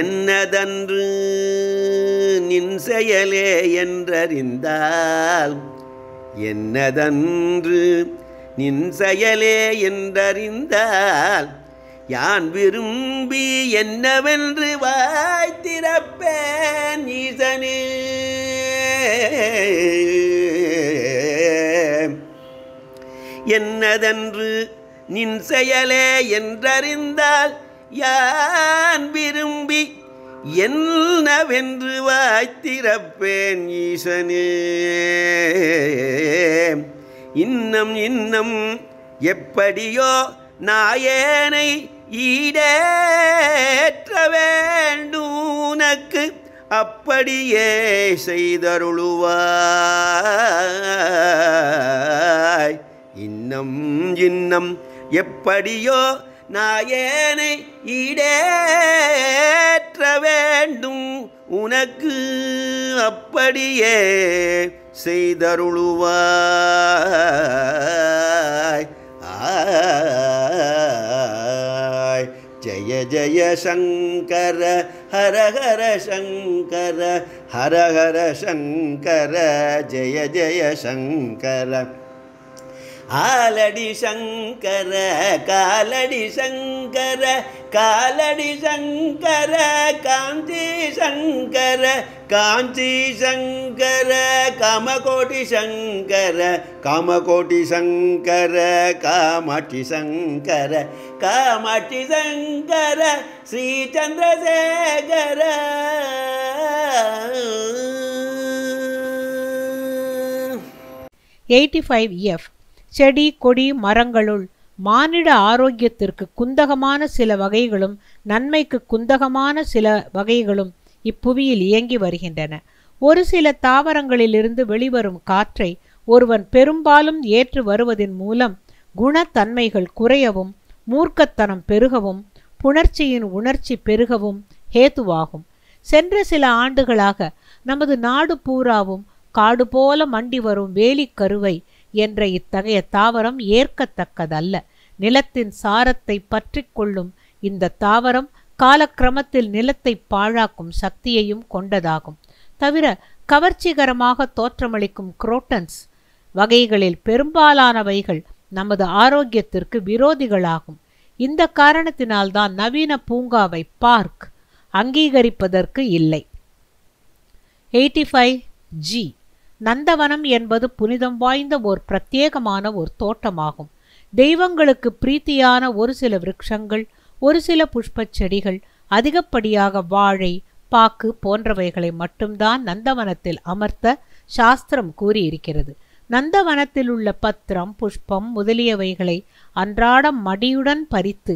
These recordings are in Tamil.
என்னதன்று நின் செயலே என்றறிந்தால் என்னதன்று நின் செயலே என்றறிந்தால் யான் விரும்பி என்னவென்று என்னதென்று நின் செயலே என்றறிந்தால் யான் விரும்பி என்னவென்று வாய்த்திறப்பேன் ஈசனே இன்னம் இன்னம் எப்படியோ நாயேனை ஈடேற்ற வேண்டும் அப்படியே செய்தருளுவாய் இன்னம் இன்னம் எப்படியோ நாயேனை ஈடேற்ற வேண்டும் உனக்கு அப்படியே செய்தருளுவாய் ஆய் ஜய ஜய சங்கர ஹர ஹர சங்கர ஹர ஹர சங்கர ஜய ஜய Sankara Aladi Sankara Kalady Shankara Kalady Shankara Kanchi Shankara Kanchi Shankara Kamakoti Shankara Kamakoti Shankara Kamakshi Shankara Kamakshi Shankara Sri Chandrasekhara eighty five F செடி கொடி மரங்களுள் மானிட ஆரோக்கியத்திற்கு குந்தகமான சில வகைகளும் நன்மைக்கு குந்தகமான சில வகைகளும் இப்புவியில் இயங்கி வருகின்றன ஒரு சில தாவரங்களிலிருந்து வெளிவரும் காற்றை ஒருவன் பெரும்பாலும் ஏற்று வருவதன் மூலம் குணத்தன்மைகள் குறையவும் மூர்க்கத்தனம் பெருகவும் புணர்ச்சியின் உணர்ச்சி பெருகவும் ஹேதுவாகும் சென்ற சில ஆண்டுகளாக நமது நாடு பூராவும் காடு போல மண்டி வரும் வேலிக்கருவை என்ற இத்தகைய தாவரம் ஏற்கத்தக்கதல்ல நிலத்தின் சாரத்தை பற்றி கொள்ளும் இந்த தாவரம் காலக்கிரமத்தில் நிலத்தை பாழாக்கும் சக்தியையும் கொண்டதாகும் தவிர கவர்ச்சிகரமாக தோற்றமளிக்கும் குரோட்டன்ஸ் வகைகளில் பெரும்பாலானவைகள் நமது ஆரோக்கியத்திற்கு விரோதிகளாகும் இந்த காரணத்தினால்தான் நவீன பூங்காவை பார்க் அங்கீகரிப்பதற்கு இல்லை எயிட்டி ஃபைவ் ஜி நந்தவனம் என்பது புனிதம் வாய்ந்த ஓர் பிரத்யேகமான ஒரு தோட்டமாகும் தெய்வங்களுக்கு பிரீத்தியான ஒரு சில விரக்ஷங்கள் ஒரு சில புஷ்பச் செடிகள் அதிகப்படியாக வாழை பாக்கு போன்றவைகளை மட்டும்தான் நந்தவனத்தில் அமர்த்த சாஸ்திரம் கூறியிருக்கிறது நந்தவனத்தில் உள்ள பத்திரம் புஷ்பம் முதலியவைகளை அன்றாடம் மடியுடன் பறித்து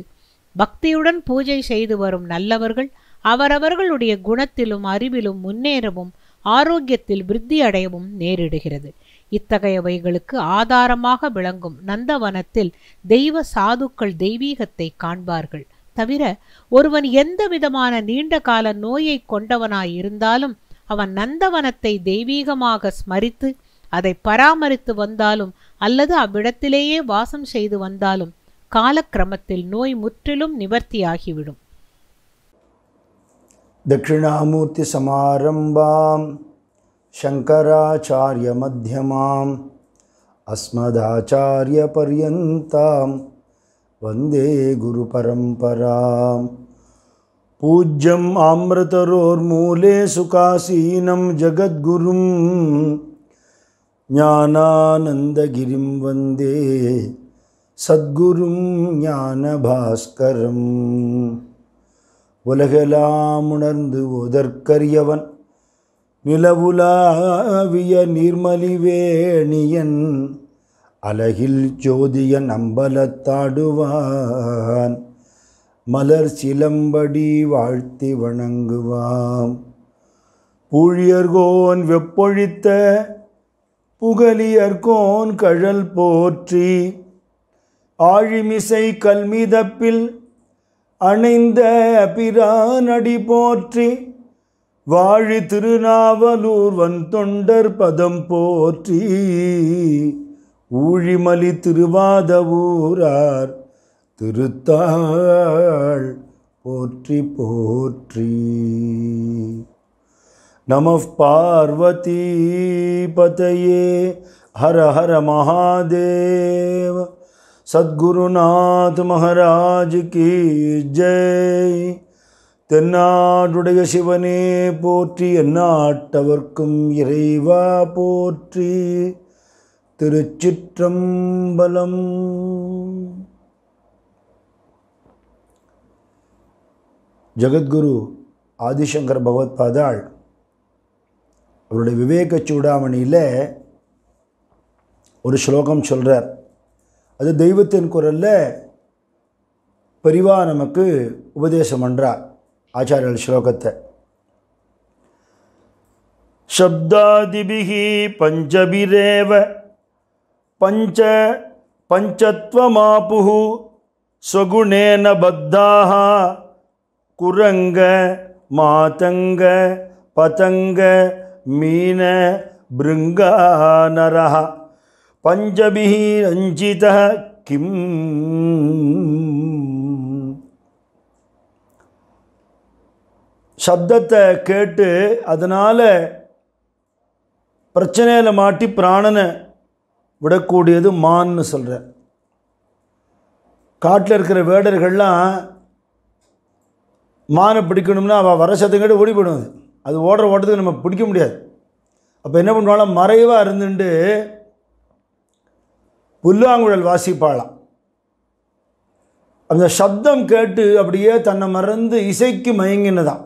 பக்தியுடன் பூஜை செய்து வரும் நல்லவர்கள் அவரவர்களுடைய குணத்திலும் அறிவிலும் முன்னேறவும் ஆரோக்கியத்தில் விருத்தி அடையவும் நேரிடுகிறது இத்தகையவைகளுக்கு ஆதாரமாக விளங்கும் நந்தவனத்தில் தெய்வ சாதுக்கள் தெய்வீகத்தை காண்பார்கள் தவிர ஒருவன் எந்த விதமான நீண்ட கால நோயை கொண்டவனாயிருந்தாலும் அவன் நந்தவனத்தை தெய்வீகமாக ஸ்மரித்து அதை பராமரித்து வந்தாலும் அல்லது அவ்விடத்திலேயே வாசம் செய்து வந்தாலும் காலக்கிரமத்தில் நோய் முற்றிலும் நிவர்த்தியாகிவிடும் दक्षिणामूर्तिसमारम्भां शङ्कराचार्यमध्यमाम् अस्मदाचार्यपर्यन्तां वन्दे गुरुपरम्परां पूज्यम् आमृतरोर्मूले सुखासीनं जगद्गुरुं ज्ञानानन्दगिरिं वन्दे सद्गुरुं ज्ञानभास्करम् உலகெல்லாம் உணர்ந்து உதற்கரியவன் நிலவுலாவிய நீர்மலிவேணியன் அழகில் ஜோதிய நம்பலத்தாடுவான் மலர் சிலம்படி வாழ்த்தி வணங்குவாம் பூழியர்கோன் வெப்பொழித்த புகலியர்கோன் கழல் போற்றி ஆழிமிசை கல்மிதப்பில் அணைந்த பிரானடி போற்றி வாழி திருநாவலூர் வன் தொண்டர் பதம் போற்றி ஊழிமலி திருவாத ஊரார் திருத்தாள் போற்றி போற்றி நம பார்வதி பதையே ஹர ஹர மகாதேவ சத்குருநாத் மகாராஜ் கீ ஜெய் தென்னாடுடைய சிவனே போற்றி எந்நாட்டவர்க்கும் இறைவா போற்றி திருச்சிற்றம்பலம் ஜகத்குரு ஆதிசங்கர் பகவத் பாதாள் அவருடைய விவேக சூடாமணியில் ஒரு ஸ்லோகம் சொல்கிறார் அது தெய்வத்தின் குரலில் பெரிவா நமக்கு உபதேசம் பண்ணுறார் ஆச்சாரியர்கள் ஸ்லோகத்தை சப்தாதிபிகி பஞ்சபிரேவ பஞ்ச பஞ்சத்வமாபுகு சொகுணேன பத்தாக குரங்க மாதங்க பதங்க மீன பிருங்கா பிருங்கானரா பஞ்சபிஹி ரஞ்சித கிம் சப்தத்தை கேட்டு அதனால் பிரச்சனையில் மாட்டி பிராணனை விடக்கூடியது மான்னு சொல்கிற காட்டில் இருக்கிற வேடர்கள்லாம் மானை பிடிக்கணும்னா அவள் வர சத்தங்கிட்ட ஓடி போயிடும் அது ஓடுற ஓட்டத்துக்கு நம்ம பிடிக்க முடியாது அப்போ என்ன பண்ணுவாங்க மறைவாக இருந்துட்டு புல்லாங்குழல் வாசிப்பாளாம் அந்த சப்தம் கேட்டு அப்படியே தன்னை மறந்து இசைக்கு மயங்கினதான்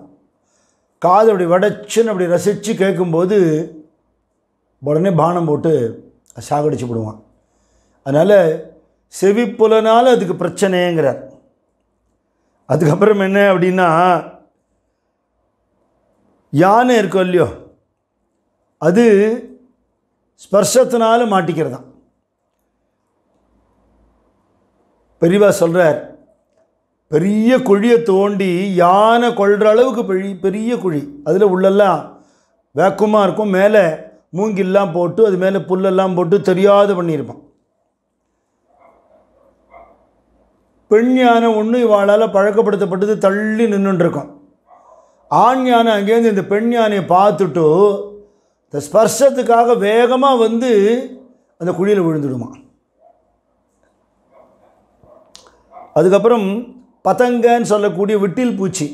காது அப்படி வடச்சுன்னு அப்படி ரசித்து கேட்கும்போது உடனே பானம் போட்டு சாகடிச்சு விடுவான் அதனால் செவிப்புலனால் அதுக்கு பிரச்சனைங்கிறார் அதுக்கப்புறம் என்ன அப்படின்னா யானை இருக்கும் இல்லையோ அது ஸ்பர்ஷத்தினால மாட்டிக்கிறதான் பெரியவா சொல்கிறார் பெரிய குழியை தோண்டி யானை கொள்கிற அளவுக்கு பெரிய பெரிய குழி அதில் உள்ளெல்லாம் வேக்குமாக இருக்கும் மேலே மூங்கில்லாம் போட்டு அது மேலே புல்லெல்லாம் போட்டு தெரியாத பண்ணியிருப்பான் பெண் யானை ஒன்று இவாளால் பழக்கப்படுத்தப்பட்டது தள்ளி நின்றுருக்கோம் ஆண் யானை அங்கேருந்து இந்த பெண் யானையை பார்த்துட்டு இந்த ஸ்பர்ஷத்துக்காக வேகமாக வந்து அந்த குழியில் விழுந்துடுமா அதுக்கப்புறம் பதங்கன்னு சொல்லக்கூடிய விட்டில் பூச்சி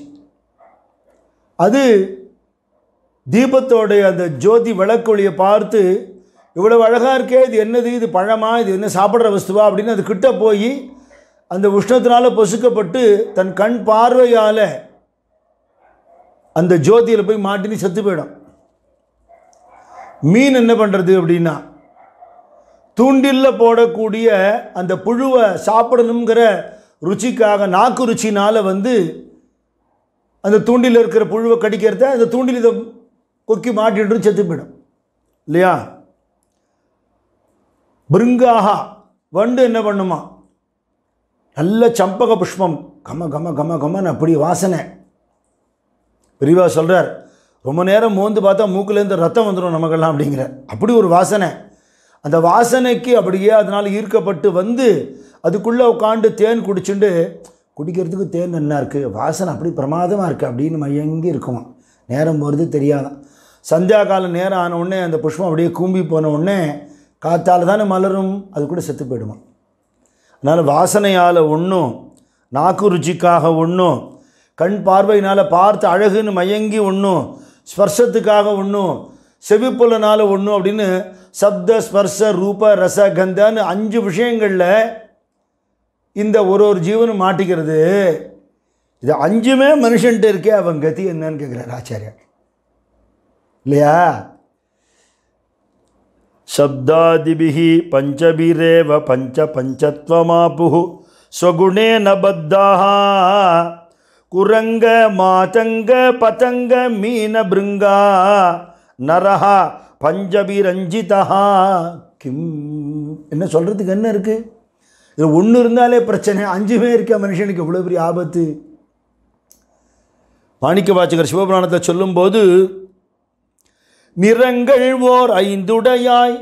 அது தீபத்தோடைய அந்த ஜோதி விளக்கொழியை பார்த்து இவ்வளோ அழகாக இருக்கே இது என்னது இது பழமா இது என்ன சாப்பிட்ற வஸ்துவா அப்படின்னு அது கிட்ட போய் அந்த உஷ்ணத்தினால் பொசுக்கப்பட்டு தன் கண் பார்வையால் அந்த ஜோதியில் போய் மாட்டினி செத்து போயிடும் மீன் என்ன பண்ணுறது அப்படின்னா தூண்டில் போடக்கூடிய அந்த புழுவை சாப்பிடணுங்கிற ருச்சிக்காக நாக்கு ருச்சினால் வந்து அந்த தூண்டில் இருக்கிற புழுவை கடிக்கிறத அந்த தூண்டில் இதை கொக்கி மாட்டிட்டு செத்து போயிடும் இல்லையா பிருங்காகா வண்டு என்ன பண்ணுமா நல்ல சம்பக புஷ்பம் கம கம கம கமன்னு அப்படி வாசனை விரிவாக சொல்கிறார் ரொம்ப நேரம் மோந்து பார்த்தா மூக்குலேருந்து ரத்தம் வந்துடும் நமக்கெல்லாம் அப்படிங்கிற அப்படி ஒரு வாசனை அந்த வாசனைக்கு அப்படியே அதனால் ஈர்க்கப்பட்டு வந்து அதுக்குள்ளே உட்காந்து தேன் குடிச்சுண்டு குடிக்கிறதுக்கு தேன் நல்லா இருக்குது வாசனை அப்படி பிரமாதமாக இருக்குது அப்படின்னு மயங்கி இருக்குமா நேரம் போகிறது தெரியாதான் சந்தியா காலம் நேரம் ஆன உடனே அந்த புஷ்பம் அப்படியே கூம்பி போன உடனே காற்றால் தானே மலரும் அது கூட செத்து போயிடுமா அதனால் வாசனையால் ஒன்றும் நாக்கு ருச்சிக்காக ஒன்றும் கண் பார்வையினால் பார்த்து அழகுன்னு மயங்கி ஒன்றும் ஸ்பர்ஷத்துக்காக ஒன்றும் செவிப்புலனால் ஒன்று அப்படின்னு சப்த ஸ்பர்ச ரூப ரச கந்தான்னு அஞ்சு விஷயங்களில் இந்த ஒரு ஒரு ஜீவனும் மாட்டிக்கிறது இது அஞ்சுமே மனுஷன்ட்டு இருக்கே அவன் கதி என்னன்னு கேட்குறாரு ஆச்சாரியா இல்லையா சப்தாதிபிகி பஞ்சபிரேவ பஞ்ச பஞ்சத்வமாபு ஸ்வகுணே நபத்தா குரங்க மாதங்க பதங்க மீன பிருங்கா நரஹ பஞ்சபிரஞ்சிதா கிம் என்ன சொல்கிறதுக்கு என்ன இருக்குது இது ஒன்று இருந்தாலே பிரச்சனை அஞ்சுமே இருக்க மனுஷனுக்கு இவ்வளோ பெரிய ஆபத்து மாணிக்க வாச்சகர் சிவபுராணத்தை சொல்லும்போது நிறங்கள் ஓர் ஐந்துடையாய்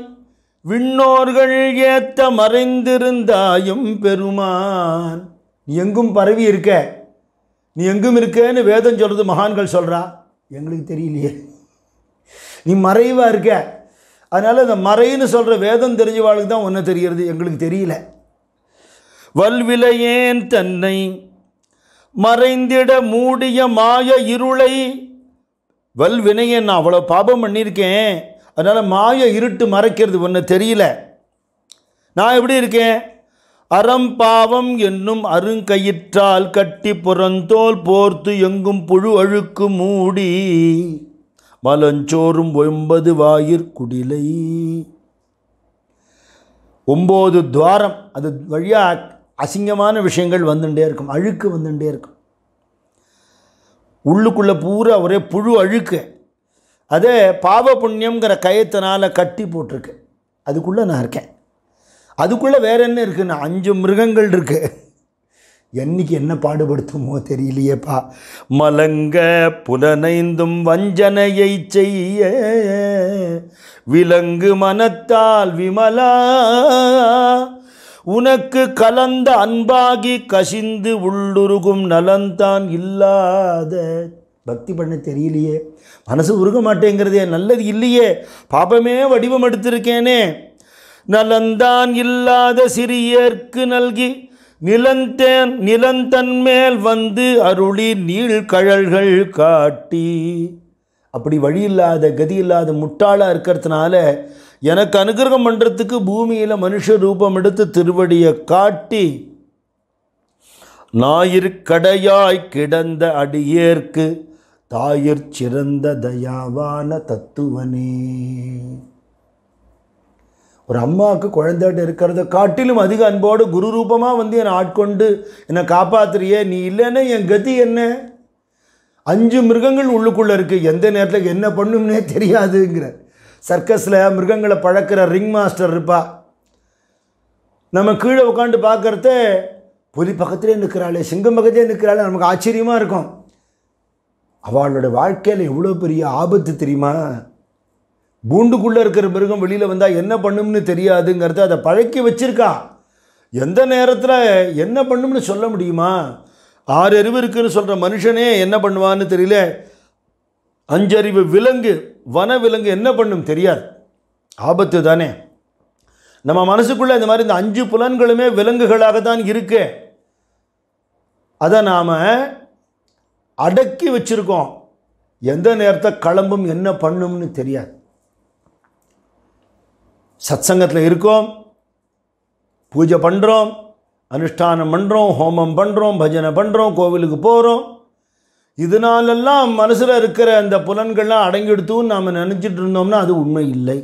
விண்ணோர்கள் ஏத்த மறைந்திருந்தாயும் பெருமான் நீ எங்கும் பரவி இருக்க நீ எங்கும் இருக்கேன்னு வேதம் சொல்கிறது மகான்கள் சொல்கிறா எங்களுக்கு தெரியலையே நீ மறைவாக இருக்க அதனால் இந்த மறைன்னு சொல்கிற வேதம் தெரிஞ்சவாளுக்கு தான் ஒன்று தெரிகிறது எங்களுக்கு தெரியல வல்விலையேன் தன்னை மறைந்திட மூடிய மாய இருளை வல்வினையன் நான் அவ்வளோ பாபம் பண்ணியிருக்கேன் அதனால் மாய இருட்டு மறைக்கிறது ஒன்று தெரியல நான் எப்படி இருக்கேன் அறம் பாவம் என்னும் அருங்கயிற்றால் கட்டி புறந்தோல் போர்த்து எங்கும் புழு அழுக்கு மூடி பலஞ்சோறும் ஒன்பது வாயிற் குடிலை ஒம்பது துவாரம் அது வழியாக அசிங்கமான விஷயங்கள் வந்துட்டே இருக்கும் அழுக்கு வந்துட்டே இருக்கும் உள்ளுக்குள்ளே பூரா ஒரே புழு அழுக்கு அதே பாவ புண்ணியங்கிற கயத்தினால் கட்டி போட்டிருக்கு அதுக்குள்ளே நான் இருக்கேன் அதுக்குள்ளே வேறு என்ன இருக்குன்னா அஞ்சு மிருகங்கள் இருக்குது என்னைக்கு என்ன பாடுபடுத்துமோ தெரியலையேப்பா மலங்க புலனைந்தும் வஞ்சனையை செய்ய விலங்கு மனத்தால் விமலா உனக்கு கலந்த அன்பாகி கசிந்து உள்ளுருகும் நலன்தான் இல்லாத பக்தி பண்ண தெரியலையே மனசு உருக மாட்டேங்கிறதே நல்லது இல்லையே பாபமே வடிவம் எடுத்திருக்கேனே நலந்தான் இல்லாத சிறியர்க்கு நல்கி நிலந்தேன் நிலந்தன்மேல் வந்து அருளி நீள் கழல்கள் காட்டி அப்படி வழி இல்லாத கதி இல்லாத முட்டாளாக இருக்கிறதுனால எனக்கு அனுகிரகம் பண்ணுறதுக்கு பூமியில் மனுஷ ரூபம் எடுத்து திருவடியை காட்டி கடையாய் கிடந்த அடியேற்கு தாயிற் சிறந்த தயாவான தத்துவனே ஒரு அம்மாவுக்கு குழந்தைகிட்ட இருக்கிறத காட்டிலும் அதிக அன்போடு குரு ரூபமாக வந்து என்னை ஆட்கொண்டு என்னை காப்பாத்துறியே நீ இல்லைன்னா என் கதி என்ன அஞ்சு மிருகங்கள் உள்ளுக்குள்ளே இருக்குது எந்த நேரத்தில் என்ன பண்ணும்னே தெரியாதுங்கிற சர்க்கஸில் மிருகங்களை பழக்கிற ரிங் மாஸ்டர் இருப்பா நம்ம கீழே உட்காந்து பார்க்குறத புலி பக்கத்துலேயே நிற்கிறாளே சிங்கம் பக்கத்துலேயே நிற்கிறாளே நமக்கு ஆச்சரியமாக இருக்கும் அவளோட வாழ்க்கையில் எவ்வளோ பெரிய ஆபத்து தெரியுமா கூண்டுக்குள்ளே இருக்கிற மிருகம் வெளியில் வந்தால் என்ன பண்ணும்னு தெரியாதுங்கிறது அதை பழக்கி வச்சுருக்கா எந்த நேரத்தில் என்ன பண்ணும்னு சொல்ல முடியுமா ஆறு அறிவு இருக்குன்னு சொல்கிற மனுஷனே என்ன பண்ணுவான்னு தெரியல அஞ்சறிவு விலங்கு வன விலங்கு என்ன பண்ணும் தெரியாது ஆபத்து தானே நம்ம மனசுக்குள்ளே இந்த மாதிரி இந்த அஞ்சு புலன்களுமே விலங்குகளாக தான் இருக்கு அதை நாம் அடக்கி வச்சுருக்கோம் எந்த நேரத்தை கிளம்பும் என்ன பண்ணும்னு தெரியாது சத் சங்கத்தில் இருக்கோம் பூஜை பண்ணுறோம் அனுஷ்டானம் பண்ணுறோம் ஹோமம் பண்ணுறோம் பஜனை பண்ணுறோம் கோவிலுக்கு போகிறோம் இதனாலெல்லாம் மனசில் இருக்கிற அந்த புலன்கள்லாம் அடங்கிடுத்துன்னு நாம் நினச்சிட்டு இருந்தோம்னா அது உண்மை இல்லை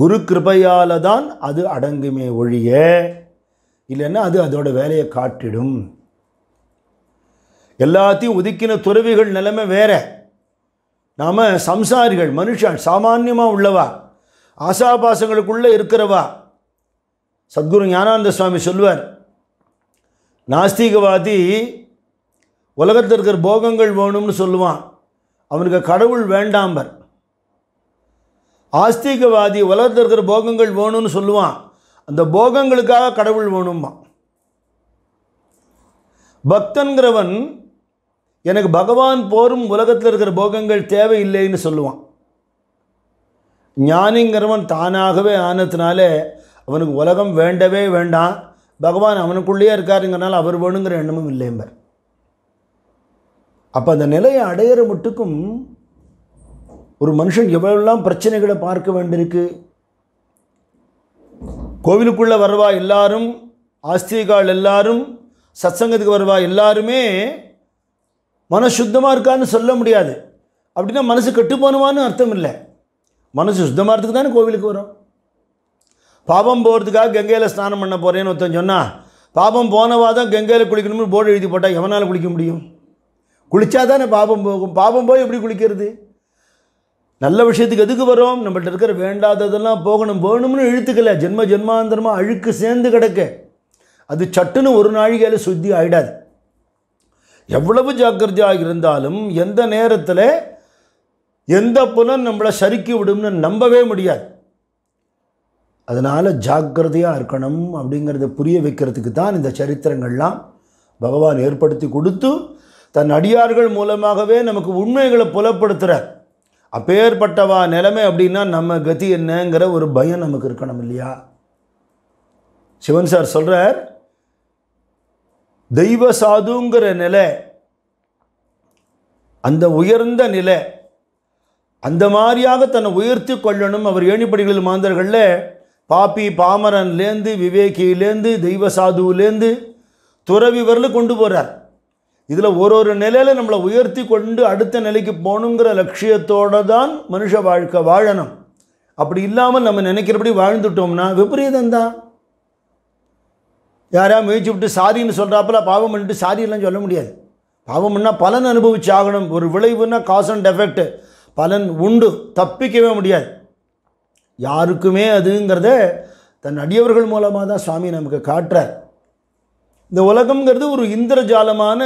குரு கிருபையால் தான் அது அடங்குமே ஒழிய இல்லைன்னா அது அதோட வேலையை காட்டிடும் எல்லாத்தையும் ஒதுக்கின துறவிகள் நிலைமை வேற நாம் சம்சாரிகள் மனுஷன் சாமான்யமாக உள்ளவா ஆசாபாசங்களுக்குள்ளே இருக்கிறவா சத்குரு ஞானானந்த சுவாமி சொல்வார் நாஸ்திகவாதி உலகத்தில் இருக்கிற போகங்கள் வேணும்னு சொல்லுவான் அவனுக்கு கடவுள் வேண்டாம்பர் ஆஸ்திகவாதி உலகத்தில் இருக்கிற போகங்கள் வேணும்னு சொல்லுவான் அந்த போகங்களுக்காக கடவுள் வேணுமா பக்தன்கிறவன் எனக்கு பகவான் போரும் உலகத்தில் இருக்கிற போகங்கள் தேவையில்லைன்னு சொல்லுவான் ஞானிங்கிறவன் தானாகவே ஆனதுனால அவனுக்கு உலகம் வேண்டவே வேண்டாம் பகவான் அவனுக்குள்ளேயே இருக்காருங்கிறனால அவர் வேணுங்கிற எண்ணமும் இல்லைம்பர் அப்போ அந்த நிலையை அடையிற மட்டுக்கும் ஒரு மனுஷன் எவ்வளோலாம் பிரச்சனைகளை பார்க்க வேண்டியிருக்கு கோவிலுக்குள்ளே வருவா எல்லாரும் ஆஸ்திரிகால் எல்லாரும் சத்சங்கத்துக்கு வருவா எல்லாருமே மனசுத்தமாக இருக்கான்னு சொல்ல முடியாது அப்படின்னா மனசு கெட்டு போனவான்னு அர்த்தம் இல்லை மனசு சுத்தமாகிறதுக்கு தானே கோவிலுக்கு வரும் பாபம் போகிறதுக்காக கங்கையில் ஸ்நானம் பண்ண போகிறேன்னு ஒருத்தன் சொன்னால் பாபம் போனவா தான் கங்கையில் குளிக்கணும்னு போர்டு எழுதி போட்டால் எவனால் குளிக்க முடியும் குளித்தா தானே பாபம் போகும் பாபம் போய் எப்படி குளிக்கிறது நல்ல விஷயத்துக்கு எதுக்கு வரும் நம்மள்ட்ட இருக்கிற வேண்டாததெல்லாம் போகணும் வேணும்னு இழுத்துக்கல ஜென்ம ஜென்மாந்தரமாக அழுக்கு சேர்ந்து கிடக்க அது சட்டுன்னு ஒரு நாழிகையில் சுத்தி ஆகிடாது எவ்வளவு ஜாக்கிரதையாக இருந்தாலும் எந்த நேரத்தில் எந்த புலன் நம்மளை சறுக்கி விடும்னு நம்பவே முடியாது அதனால் ஜாக்கிரதையாக இருக்கணும் அப்படிங்கிறத புரிய வைக்கிறதுக்கு தான் இந்த சரித்திரங்கள்லாம் பகவான் ஏற்படுத்தி கொடுத்து தன் அடியார்கள் மூலமாகவே நமக்கு உண்மைகளை புலப்படுத்துகிறார் அப்பேற்பட்டவா நிலைமை அப்படின்னா நம்ம கதி என்னங்கிற ஒரு பயம் நமக்கு இருக்கணும் இல்லையா சிவன் சார் சொல்கிறார் தெய்வ சாதுங்கிற நிலை அந்த உயர்ந்த நிலை அந்த மாதிரியாக தன்னை உயர்த்தி கொள்ளணும் அவர் ஏணிப்படிகளில் மாந்தர்களில் பாப்பி பாமரன்லேருந்து விவேகியிலேருந்து தெய்வ சாதுவிலேருந்து துறவி வரல கொண்டு போகிறார் இதில் ஒரு ஒரு நிலையில் நம்மளை உயர்த்தி கொண்டு அடுத்த நிலைக்கு போகணுங்கிற லட்சியத்தோடு தான் மனுஷ வாழ்க்கை வாழணும் அப்படி இல்லாமல் நம்ம நினைக்கிறபடி வாழ்ந்துட்டோம்னா விபரீதம் தான் யாராவது முயற்சி விட்டு சாரின்னு சொல்கிறாப்பில் பாவம் பண்ணிட்டு சாரியெல்லாம் சொல்ல முடியாது பாவம் பண்ணால் பலன் அனுபவிச்சு ஆகணும் ஒரு விளைவுன்னா காஸ் அண்ட் எஃபெக்ட் பலன் உண்டு தப்பிக்கவே முடியாது யாருக்குமே அதுங்கிறத தன் அடியவர்கள் மூலமாக தான் சுவாமி நமக்கு காட்டுறார் இந்த உலகங்கிறது ஒரு இந்திரஜாலமான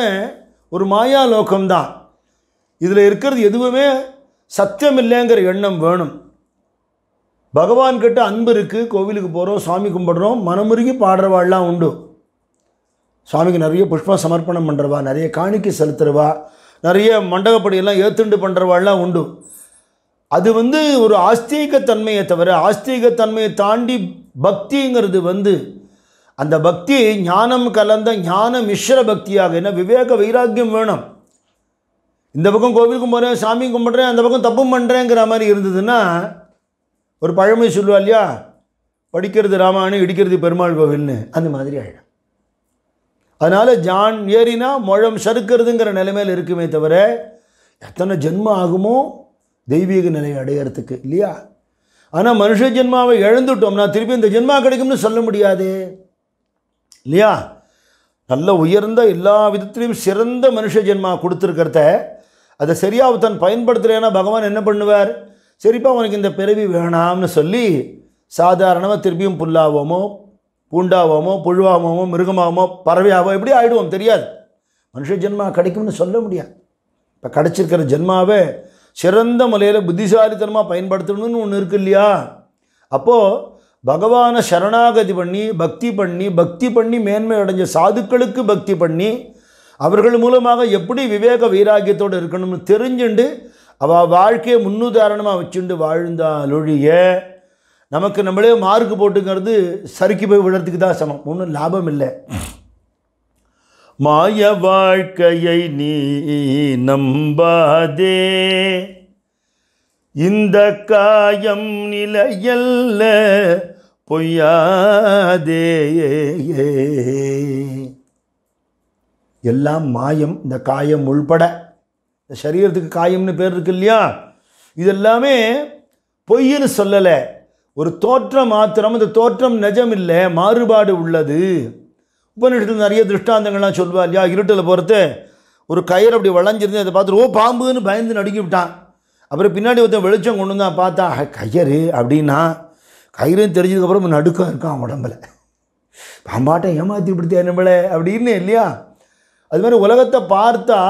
ஒரு மாயா லோகம்தான் இதில் இருக்கிறது எதுவுமே சத்தியம் இல்லைங்கிற எண்ணம் வேணும் பகவான்கிட்ட அன்பு இருக்குது கோவிலுக்கு போகிறோம் சுவாமி கும்பிடுறோம் மனமுருகி பாடுறவாள்லாம் உண்டு சுவாமிக்கு நிறைய புஷ்பம் சமர்ப்பணம் பண்ணுறவா நிறைய காணிக்கை செலுத்துறவா நிறைய மண்டகப்படியெல்லாம் ஏத்துண்டு பண்ணுறவாள்லாம் உண்டு அது வந்து ஒரு ஆஸ்திகத்தன்மையை தவிர ஆஸ்தீகத்தன்மையை தாண்டி பக்திங்கிறது வந்து அந்த பக்தி ஞானம் கலந்த ஞான மிஸ்ர பக்தியாக என்ன விவேக வைராக்கியம் வேணும் இந்த பக்கம் கோவிலுக்கும் போகிறேன் சாமி கும்பிட்றேன் அந்த பக்கம் தப்பும் பண்ணுறேங்கிற மாதிரி இருந்ததுன்னா ஒரு பழமை சொல்லுவா இல்லையா படிக்கிறது ராமாயணம் இடிக்கிறது பெருமாள் கோவில்னு அந்த மாதிரி ஆகிடும் அதனால் ஜான் ஏறினா முழம் சறுக்கிறதுங்கிற நிலைமையில் இருக்குமே தவிர எத்தனை ஜென்மம் ஆகுமோ தெய்வீக நிலையை அடையிறதுக்கு இல்லையா ஆனால் மனுஷ ஜென்மாவை இழந்துட்டோம்னா திருப்பி இந்த ஜென்மா கிடைக்கும்னு சொல்ல முடியாது இல்லையா நல்ல உயர்ந்த எல்லா விதத்துலேயும் சிறந்த மனுஷ ஜென்மா கொடுத்துருக்கிறத அதை சரியாக தன் பயன்படுத்துகிறேன்னா பகவான் என்ன பண்ணுவார் சரிப்பா உனக்கு இந்த பிறவி வேணாம்னு சொல்லி சாதாரணமாக திருப்பியும் புல்லாவோமோ பூண்டாவோமோ புழுவாமோமோ மிருகமாகமோ பறவையாவோ எப்படி ஆகிடுவோம் தெரியாது மனுஷ ஜென்மா கிடைக்கும்னு சொல்ல முடியாது இப்போ கிடச்சிருக்கிற ஜென்மாவே சிறந்த முறையில் புத்திசாலித்தனமாக பயன்படுத்தணும்னு ஒன்று இருக்கு இல்லையா அப்போது பகவானை சரணாகதி பண்ணி பக்தி பண்ணி பக்தி பண்ணி மேன்மை அடைஞ்ச சாதுக்களுக்கு பக்தி பண்ணி அவர்கள் மூலமாக எப்படி விவேக வைராக்கியத்தோடு இருக்கணும்னு தெரிஞ்சுண்டு அவள் வாழ்க்கையை முன்னுதாரணமாக வச்சுண்டு வாழ்ந்தாலொழிய நமக்கு நம்மளே மார்க் போட்டுங்கிறது சறுக்கி போய் விழுறதுக்கு தான் சமம் ஒன்றும் லாபம் இல்லை மாய வாழ்க்கையை நீ நம்பாதே இந்த காயம் நிலையல்ல பொய்யாதே எல்லாம் மாயம் இந்த காயம் உள்பட இந்த சரீரத்துக்கு காயம்னு பேர் இருக்கு இல்லையா இதெல்லாமே பொய்ன்னு சொல்லலை ஒரு தோற்றம் மாத்திரம் அந்த தோற்றம் நிஜம் இல்லை மாறுபாடு உள்ளது உபநிடத்தில் நிறைய திருஷ்டாந்தங்கள்லாம் சொல்வா இல்லையா இருட்டில் போகிறது ஒரு கயிறு அப்படி வளைஞ்சிருந்து அதை பார்த்துட்டு ஓ பாம்புன்னு பயந்து நடுக்கி விட்டான் அப்புறம் பின்னாடி ஒருத்தன் வெளிச்சம் கொண்டு வந்தான் பார்த்தா கயிறு அப்படின்னா கயிறுன்னு தெரிஞ்சதுக்கப்புறம் நடுக்கம் இருக்கான் உடம்புல பாம்பாட்டை ஏமாற்றி பிடித்த நம்மளை அப்படின்னு இல்லையா அது மாதிரி உலகத்தை பார்த்தா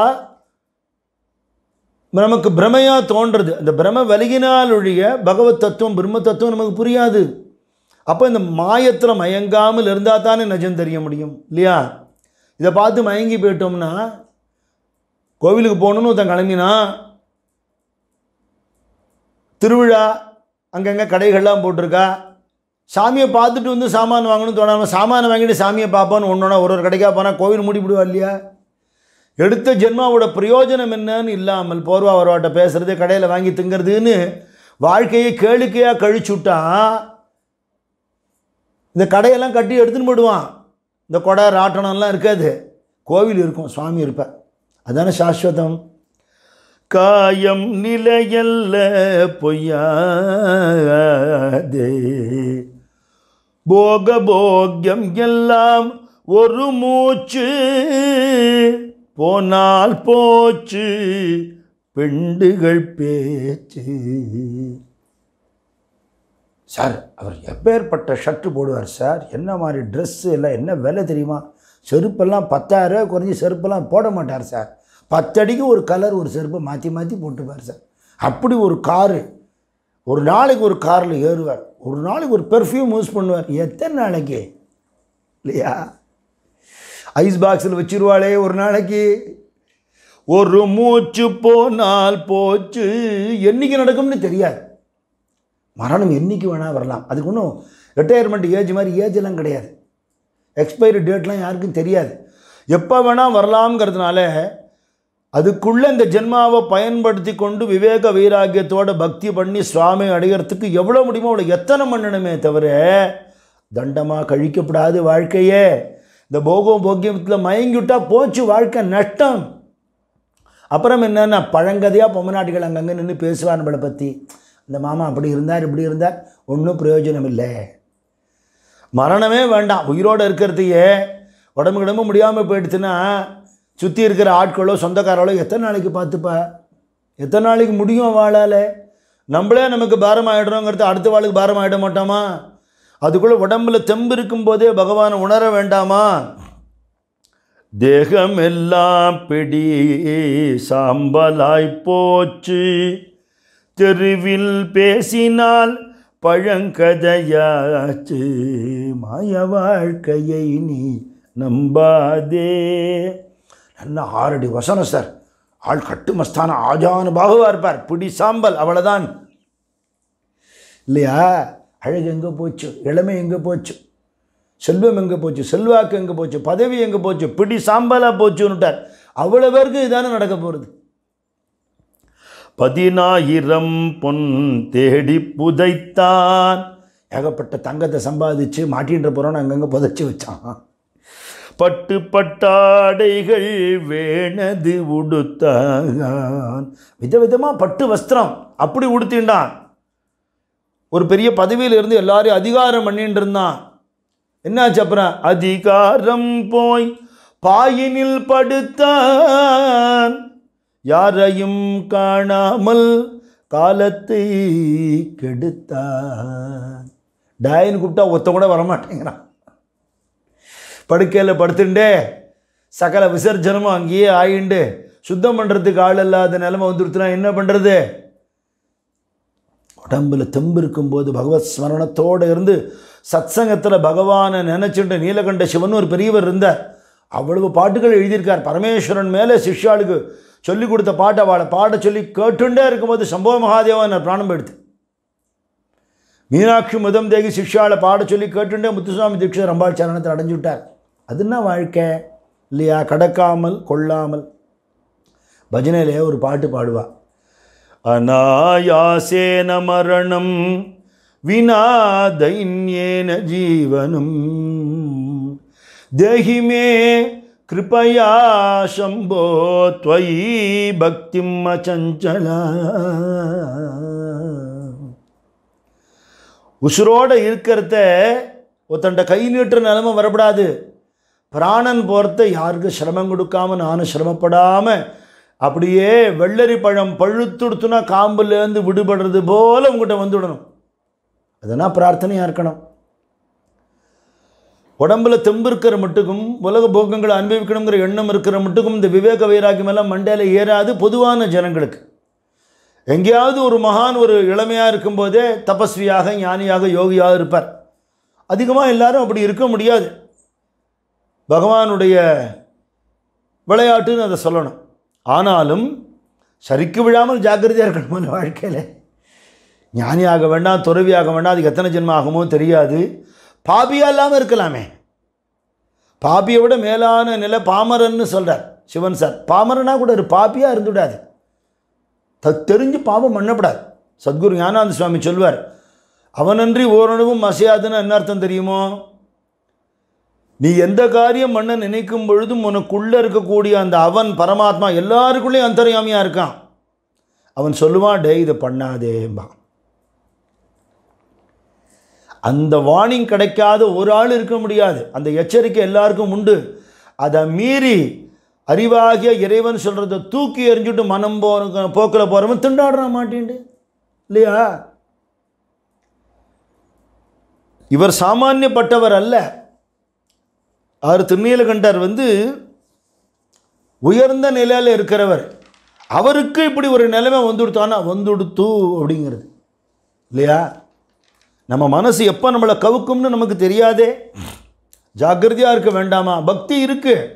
நமக்கு பிரமையாக தோன்றது அந்த பிரம வலியினால் ஒழிய பகவத் தத்துவம் பிரம்ம தத்துவம் நமக்கு புரியாது அப்போ இந்த மாயத்தில் மயங்காமல் இருந்தால் தானே நிஜம் தெரிய முடியும் இல்லையா இதை பார்த்து மயங்கி போயிட்டோம்னா கோவிலுக்கு போகணுன்னு ஒருத்தன் கிளம்பினா திருவிழா அங்கங்கே கடைகள்லாம் போட்டிருக்கா சாமியை பார்த்துட்டு வந்து சாமான் வாங்கணும்னு தோணாமல் சாமான் வாங்கிட்டு சாமியை பார்ப்பான்னு ஒன்று ஒரு ஒரு கடைக்காக போனால் கோவில் மூடிப்பிடுவா இல்லையா எடுத்த ஜென்மாவோட பிரயோஜனம் என்னன்னு இல்லாமல் போர்வா வரவாட்ட பேசுறது கடையில் வாங்கி திங்கிறதுன்னு வாழ்க்கையை கேளிக்கையாக கழிச்சு விட்டா இந்த கடையெல்லாம் கட்டி எடுத்துன்னு போடுவான் இந்த கொடை ராட்டணம்லாம் இருக்காது கோவில் இருக்கும் சுவாமி இருப்ப அதான சாஸ்வதம் காயம் நிலையல்ல பொய்யாதே போக போக்கியம் எல்லாம் ஒரு மூச்சு போனால் போச்சு பெண்டுகள் பேச்சு சார் அவர் எப்பேற்பட்ட ஷர்ட்டு போடுவார் சார் என்ன மாதிரி ட்ரெஸ்ஸு இல்லை என்ன விலை தெரியுமா செருப்பெல்லாம் பத்தாயிரரூவா குறைஞ்சி செருப்பெல்லாம் போட மாட்டார் சார் பத்தடிக்கு ஒரு கலர் ஒரு செருப்பை மாற்றி மாற்றி போட்டுப்பார் சார் அப்படி ஒரு காரு ஒரு நாளைக்கு ஒரு காரில் ஏறுவார் ஒரு நாளைக்கு ஒரு பெர்ஃப்யூம் யூஸ் பண்ணுவார் எத்தனை நாளைக்கு இல்லையா ஐஸ் பாக்ஸில் வச்சிருவாளே ஒரு நாளைக்கு ஒரு மூச்சு போனால் போச்சு என்றைக்கு நடக்கும்னு தெரியாது மரணம் என்றைக்கு வேணால் வரலாம் அதுக்கு ஒன்றும் ரிட்டையர்மெண்ட் ஏஜ் மாதிரி ஏஜெல்லாம் கிடையாது எக்ஸ்பைரி டேட்லாம் யாருக்கும் தெரியாது எப்போ வேணால் வரலாம்ங்கிறதுனால அதுக்குள்ளே இந்த ஜென்மாவை பயன்படுத்தி கொண்டு விவேக வைராக்கியத்தோட பக்தி பண்ணி சுவாமி அடையிறதுக்கு எவ்வளோ முடியுமோ அவ்வளோ எத்தனை பண்ணணுமே தவிர தண்டமாக கழிக்கப்படாது வாழ்க்கையே இந்த போகம் போக்கியத்தில் மயங்கிவிட்டால் போச்சு வாழ்க்கை நஷ்டம் அப்புறம் என்னென்னா பழங்கதையாக பொம்மநாட்டுகள் அங்கங்கே நின்று பேசுவார் நம்மளை பற்றி இந்த மாமா அப்படி இருந்தார் இப்படி இருந்தார் ஒன்றும் பிரயோஜனம் இல்லை மரணமே வேண்டாம் உயிரோடு இருக்கிறதையே உடம்பு கிடம்பு முடியாமல் போயிடுச்சுன்னா சுற்றி இருக்கிற ஆட்களோ சொந்தக்காரர்களோ எத்தனை நாளைக்கு பார்த்துப்பா எத்தனை நாளைக்கு முடியும் வாழால் நம்மளே நமக்கு பாரம் ஆகிடுறோங்கிறது அடுத்த வாளுக்கு பாரம் ஆகிட மாட்டோமா அதுக்குள்ளே உடம்புல தெம்பு இருக்கும்போதே பகவானை உணர வேண்டாமா தேகமெல்லாம் பிடி சாம்பலாய் போச்சு தெருவில் பேசினால் பழங்கதையாச்சு மாய வாழ்க்கையை நீ நம்பாதே நல்ல ஆறடி வசனம் சார் ஆள் கட்டுமஸ்தான ஆஜானு ஆஜானுபாகவாக இருப்பார் பிடி சாம்பல் அவ்வளோதான் இல்லையா அழகு எங்கே போச்சு இளமை எங்கே போச்சு செல்வம் எங்கே போச்சு செல்வாக்கு எங்கே போச்சு பதவி எங்கே போச்சு பிடி சாம்பலாக போச்சுன்னுட்டார் அவ்வளோ பேருக்கு இதானே நடக்க போகிறது பதினாயிரம் பொன் தேடி புதைத்தான் ஏகப்பட்ட தங்கத்தை சம்பாதிச்சு மாட்டின்ற போகிறோன்னு அங்கங்கே புதைச்சி வச்சான் பட்டு பட்டாடைகள் வேணது உடுத்தான் விதவிதமாக பட்டு வஸ்திரம் அப்படி உடுத்தின்றான் ஒரு பெரிய பதவியில் இருந்து எல்லாரையும் அதிகாரம் பண்ணிட்டு இருந்தான் என்னாச்சு அப்புறம் அதிகாரம் போய் பாயினில் படுத்தான் யாரையும் காணாமல் காலத்தை கெடுத்தான் டயன் கூப்பிட்டா ஒத்த கூட வரமாட்டேங்கிறான் படுக்கையில் படுத்துண்டே சகல விசர்ஜனமும் அங்கேயே ஆயிண்டு சுத்தம் பண்ணுறதுக்கு ஆள் இல்லாத நிலமை வந்துருத்துனா என்ன பண்ணுறது உடம்பில் தெம்பு இருக்கும்போது பகவத் ஸ்மரணத்தோடு இருந்து சத் சங்கத்தில் பகவானை நினைச்சுட்டு நீலகண்ட சிவன் ஒரு பெரியவர் இருந்தார் அவ்வளவு பாட்டுகள் எழுதியிருக்கார் பரமேஸ்வரன் மேலே சிஷ்யாளுக்கு சொல்லி கொடுத்த பாட்டை அவளை பாட சொல்லி கேட்டுண்டே இருக்கும்போது சம்பவ மகாதேவன் பிராணம் எடுத்து மீனாட்சி முதம் தேகி சிஷ்யாவை பாட சொல்லி கேட்டுண்டே முத்துசுவாமி தீட்சை ரம்பாள் சரணத்தை அடைஞ்சு விட்டார் அது என்ன வாழ்க்கை இல்லையா கடக்காமல் கொள்ளாமல் பஜனையிலே ஒரு பாட்டு பாடுவாள் அநாயாசேன மரணம் வினா தைன்யேன ஜீவனம் தேகிமே கிருபயா சம்போ துவயி பக்திம் அச்சஞ்சலா உசுரோடு இருக்கிறத ஒருத்தண்ட கை நீட்டுற நிலமை வரப்படாது பிராணன் போகிறத யாருக்கு சிரமம் கொடுக்காமல் நானும் சிரமப்படாமல் அப்படியே வெள்ளரி பழம் பழுத்துடுத்துனா காம்புலேருந்து விடுபடுறது போல் உங்கள்கிட்ட வந்துவிடணும் அதுனா பிரார்த்தனையாக இருக்கணும் உடம்புல தெம்பு இருக்கிற மட்டுக்கும் உலக போக்கங்களை அனுபவிக்கணுங்கிற எண்ணம் இருக்கிற மட்டுக்கும் இந்த விவேக வைராக்கியம் எல்லாம் மண்டையில் ஏறாது பொதுவான ஜனங்களுக்கு எங்கேயாவது ஒரு மகான் ஒரு இளமையாக இருக்கும்போதே தபஸ்வியாக ஞானியாக யோகியாக இருப்பார் அதிகமாக எல்லாரும் அப்படி இருக்க முடியாது பகவானுடைய விளையாட்டுன்னு அதை சொல்லணும் ஆனாலும் சரிக்கு விழாமல் ஜாக்கிரதையாக இருக்கணும் அந்த வாழ்க்கையில் ஞானியாக வேண்டாம் துறவியாக வேண்டாம் அதுக்கு எத்தனை ஜென்மம் ஆகுமோ தெரியாது பாபியாக இல்லாமல் இருக்கலாமே பாபியை விட மேலான நிலை பாமரன்னு சொல்கிறார் சிவன் சார் பாமரனாக கூட ஒரு பாப்பியாக இருந்துவிடாது தத் தெரிஞ்சு பாபம் பண்ணப்படாது சத்குரு ஞானானந்த சுவாமி சொல்வார் அவனன்றி ஓரணவும் அசையாதுன்னு என்ன அர்த்தம் தெரியுமோ நீ எந்த காரியம் பண்ண நினைக்கும் பொழுதும் உனக்குள்ளே இருக்கக்கூடிய அந்த அவன் பரமாத்மா எல்லாருக்குள்ளேயும் அந்தர்யாமியாக இருக்கான் அவன் சொல்லுவான் டே இதை பண்ணாதேம்பா அந்த வார்னிங் கிடைக்காத ஒரு ஆள் இருக்க முடியாது அந்த எச்சரிக்கை எல்லாருக்கும் உண்டு அதை மீறி அறிவாகிய இறைவன் சொல்கிறத தூக்கி எறிஞ்சுட்டு மனம் போகிற போக்கில் போகிறவன் திண்டாடுறான் மாட்டேன்ட்டு இல்லையா இவர் சாமானியப்பட்டவர் அல்ல அவர் திருநீலகண்டர் வந்து உயர்ந்த நிலையில் இருக்கிறவர் அவருக்கு இப்படி ஒரு நிலைமை வந்து வந்துடுத்து அப்படிங்கிறது இல்லையா நம்ம மனசு எப்போ நம்மளை கவுக்கும்னு நமக்கு தெரியாதே ஜாக்கிரதையாக இருக்க வேண்டாமா பக்தி இருக்குது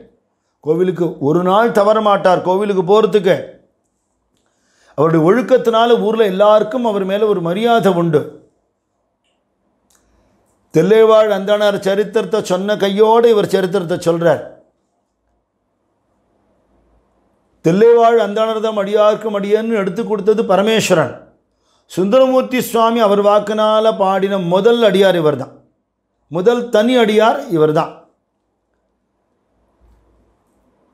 கோவிலுக்கு ஒரு நாள் தவற மாட்டார் கோவிலுக்கு போகிறதுக்கு அவருடைய ஒழுக்கத்தினால ஊரில் எல்லாருக்கும் அவர் மேலே ஒரு மரியாதை உண்டு தில்லைவாழ் அந்தனார் சரித்திரத்தை சொன்ன கையோடு இவர் சரித்திரத்தை சொல்கிறார் தில்லைவாழ் தான் அடியார்க்கும் மடியன்னு எடுத்து கொடுத்தது பரமேஸ்வரன் சுந்தரமூர்த்தி சுவாமி அவர் வாக்கினால் பாடின முதல் அடியார் இவர் தான் முதல் தனி அடியார் இவர் தான்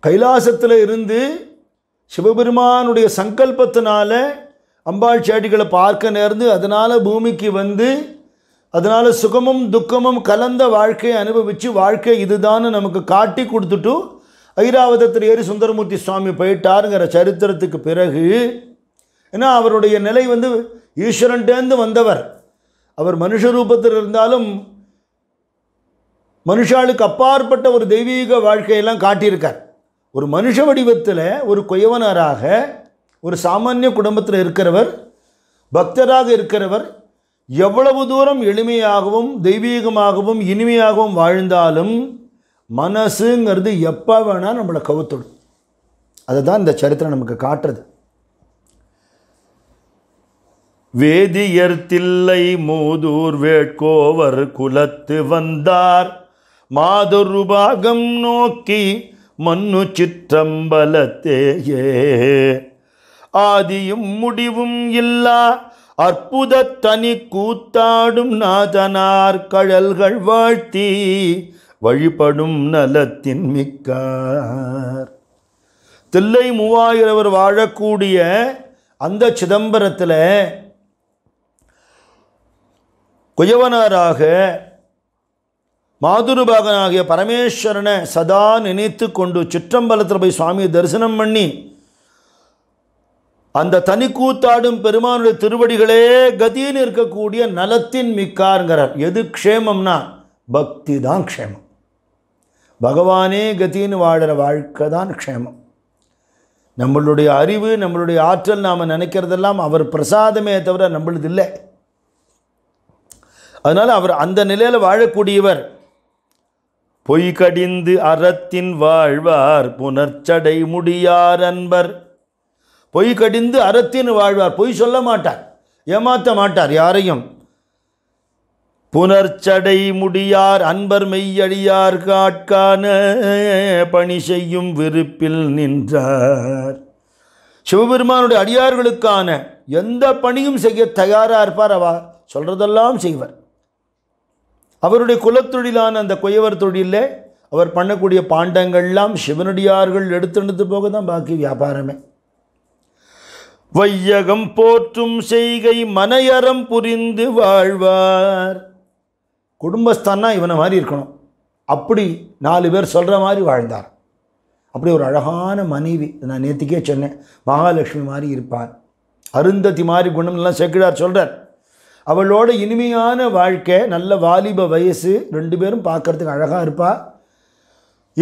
கைலாசத்தில் இருந்து சிவபெருமானுடைய சங்கல்பத்தினால அம்பாள் சேடிகளை பார்க்க நேர்ந்து அதனால் பூமிக்கு வந்து அதனால் சுகமும் துக்கமும் கலந்த வாழ்க்கையை அனுபவித்து வாழ்க்கை இதுதான் நமக்கு காட்டி கொடுத்துட்டு ஐராவதத்தில் ஏறி சுந்தரமூர்த்தி சுவாமி போயிட்டாருங்கிற சரித்திரத்துக்கு பிறகு ஏன்னா அவருடைய நிலை வந்து ஈஸ்வரன்ட்டேந்து வந்தவர் அவர் மனுஷ ரூபத்தில் இருந்தாலும் மனுஷாளுக்கு அப்பாற்பட்ட ஒரு தெய்வீக வாழ்க்கையெல்லாம் காட்டியிருக்கார் ஒரு மனுஷ வடிவத்தில் ஒரு குயவனராக ஒரு சாமானிய குடும்பத்தில் இருக்கிறவர் பக்தராக இருக்கிறவர் எவ்வளவு தூரம் எளிமையாகவும் தெய்வீகமாகவும் இனிமையாகவும் வாழ்ந்தாலும் மனசுங்கிறது எப்போ வேணால் நம்மளை கவுத்துடும் அதுதான் இந்த சரித்திரம் நமக்கு காட்டுறது வேதியர்த்தில்லை மூதூர் வேட்கோவர் குலத்து வந்தார் மாதுருபாகம் நோக்கி மண்ணு சிற்றம்பலத்தேயே ஆதியும் முடிவும் இல்லா அற்புத தனி கூத்தாடும் நாதனார் கழல்கள் வாழ்த்தி வழிபடும் நலத்தின் மிக்கார் தில்லை மூவாயிரவர் வாழக்கூடிய அந்த சிதம்பரத்தில் குயவனராக மாதுருபாகனாகிய பரமேஸ்வரனை சதா நினைத்து கொண்டு சிற்றம்பலத்தில் போய் சுவாமியை தரிசனம் பண்ணி அந்த தனி கூத்தாடும் பெருமானுடைய திருவடிகளே கதின்னு இருக்கக்கூடிய நலத்தின் மிக்காருங்கிறார் எது க்ஷேமம்னா பக்தி தான் க்ஷேமம் பகவானே கதின்னு வாழ்கிற வாழ்க்கை தான் க்ஷேமம் நம்மளுடைய அறிவு நம்மளுடைய ஆற்றல் நாம் நினைக்கிறதெல்லாம் அவர் பிரசாதமே தவிர நம்மளது இல்லை அதனால் அவர் அந்த நிலையில் வாழக்கூடியவர் பொய்கடிந்து அறத்தின் வாழ்வார் புனர்ச்சடை முடியார் அன்பர் பொய் கடிந்து அறத்தின் வாழ்வார் பொய் சொல்ல மாட்டார் ஏமாற்ற மாட்டார் யாரையும் புனர்ச்சடை முடியார் அன்பர் மெய்யடியார் காட்கான பணி செய்யும் விருப்பில் நின்றார் சிவபெருமானுடைய அடியார்களுக்கான எந்த பணியும் செய்ய தயாராக இருப்பார் அவா சொல்கிறதெல்லாம் செய்வர் அவருடைய குலத்தொழிலான அந்த குயவர் தொழிலில் அவர் பண்ணக்கூடிய பாண்டங்கள்லாம் சிவனடியார்கள் எடுத்து போக தான் பாக்கி வியாபாரமே வையகம் போற்றும் செய்கை மனையறம் புரிந்து வாழ்வார் குடும்பஸ்தான்னா இவனை மாதிரி இருக்கணும் அப்படி நாலு பேர் சொல்கிற மாதிரி வாழ்ந்தார் அப்படி ஒரு அழகான மனைவி நான் நேற்றுக்கே சொன்னேன் மகாலட்சுமி மாதிரி இருப்பார் அருந்ததி மாதிரி குணம்லாம் செக்கிடார் சொல்கிறார் அவளோட இனிமையான வாழ்க்கை நல்ல வாலிப வயசு ரெண்டு பேரும் பார்க்குறதுக்கு அழகாக இருப்பாள்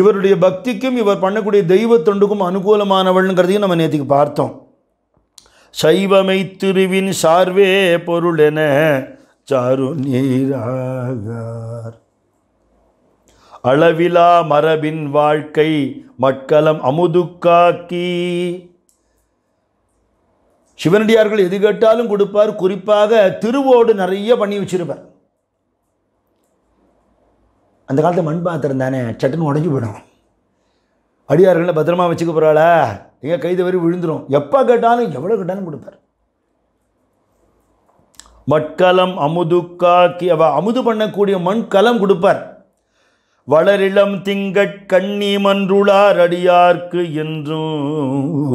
இவருடைய பக்திக்கும் இவர் பண்ணக்கூடிய தெய்வ தொண்டுக்கும் அனுகூலமானவள்ங்கிறதையும் நம்ம நேற்றுக்கு பார்த்தோம் சைவமை திருவின் சார்வே பொருளென சாரு நீராகார் அளவிலா மரபின் வாழ்க்கை மட்கலம் அமுதுக்காக்கி சிவனடியார்கள் எது கேட்டாலும் கொடுப்பார் குறிப்பாக திருவோடு நிறைய பண்ணி வச்சிருப்பார் அந்த காலத்தில் மண் பாத்திரம் தானே சட்டுன்னு உடஞ்சி போயிடும் அடியார்களை பத்திரமா வச்சுக்க போகிறாளா நீங்கள் கைது வரி விழுந்துடும் எப்போ கேட்டாலும் எவ்வளோ கேட்டாலும் கொடுப்பார் மட்கலம் அமுதுக்காக்கி அவ அமுது பண்ணக்கூடிய மண்கலம் கொடுப்பார் வளரிளம் திங்கட் கண்ணி மன்றுளார் அடியார்க்கு என்றும்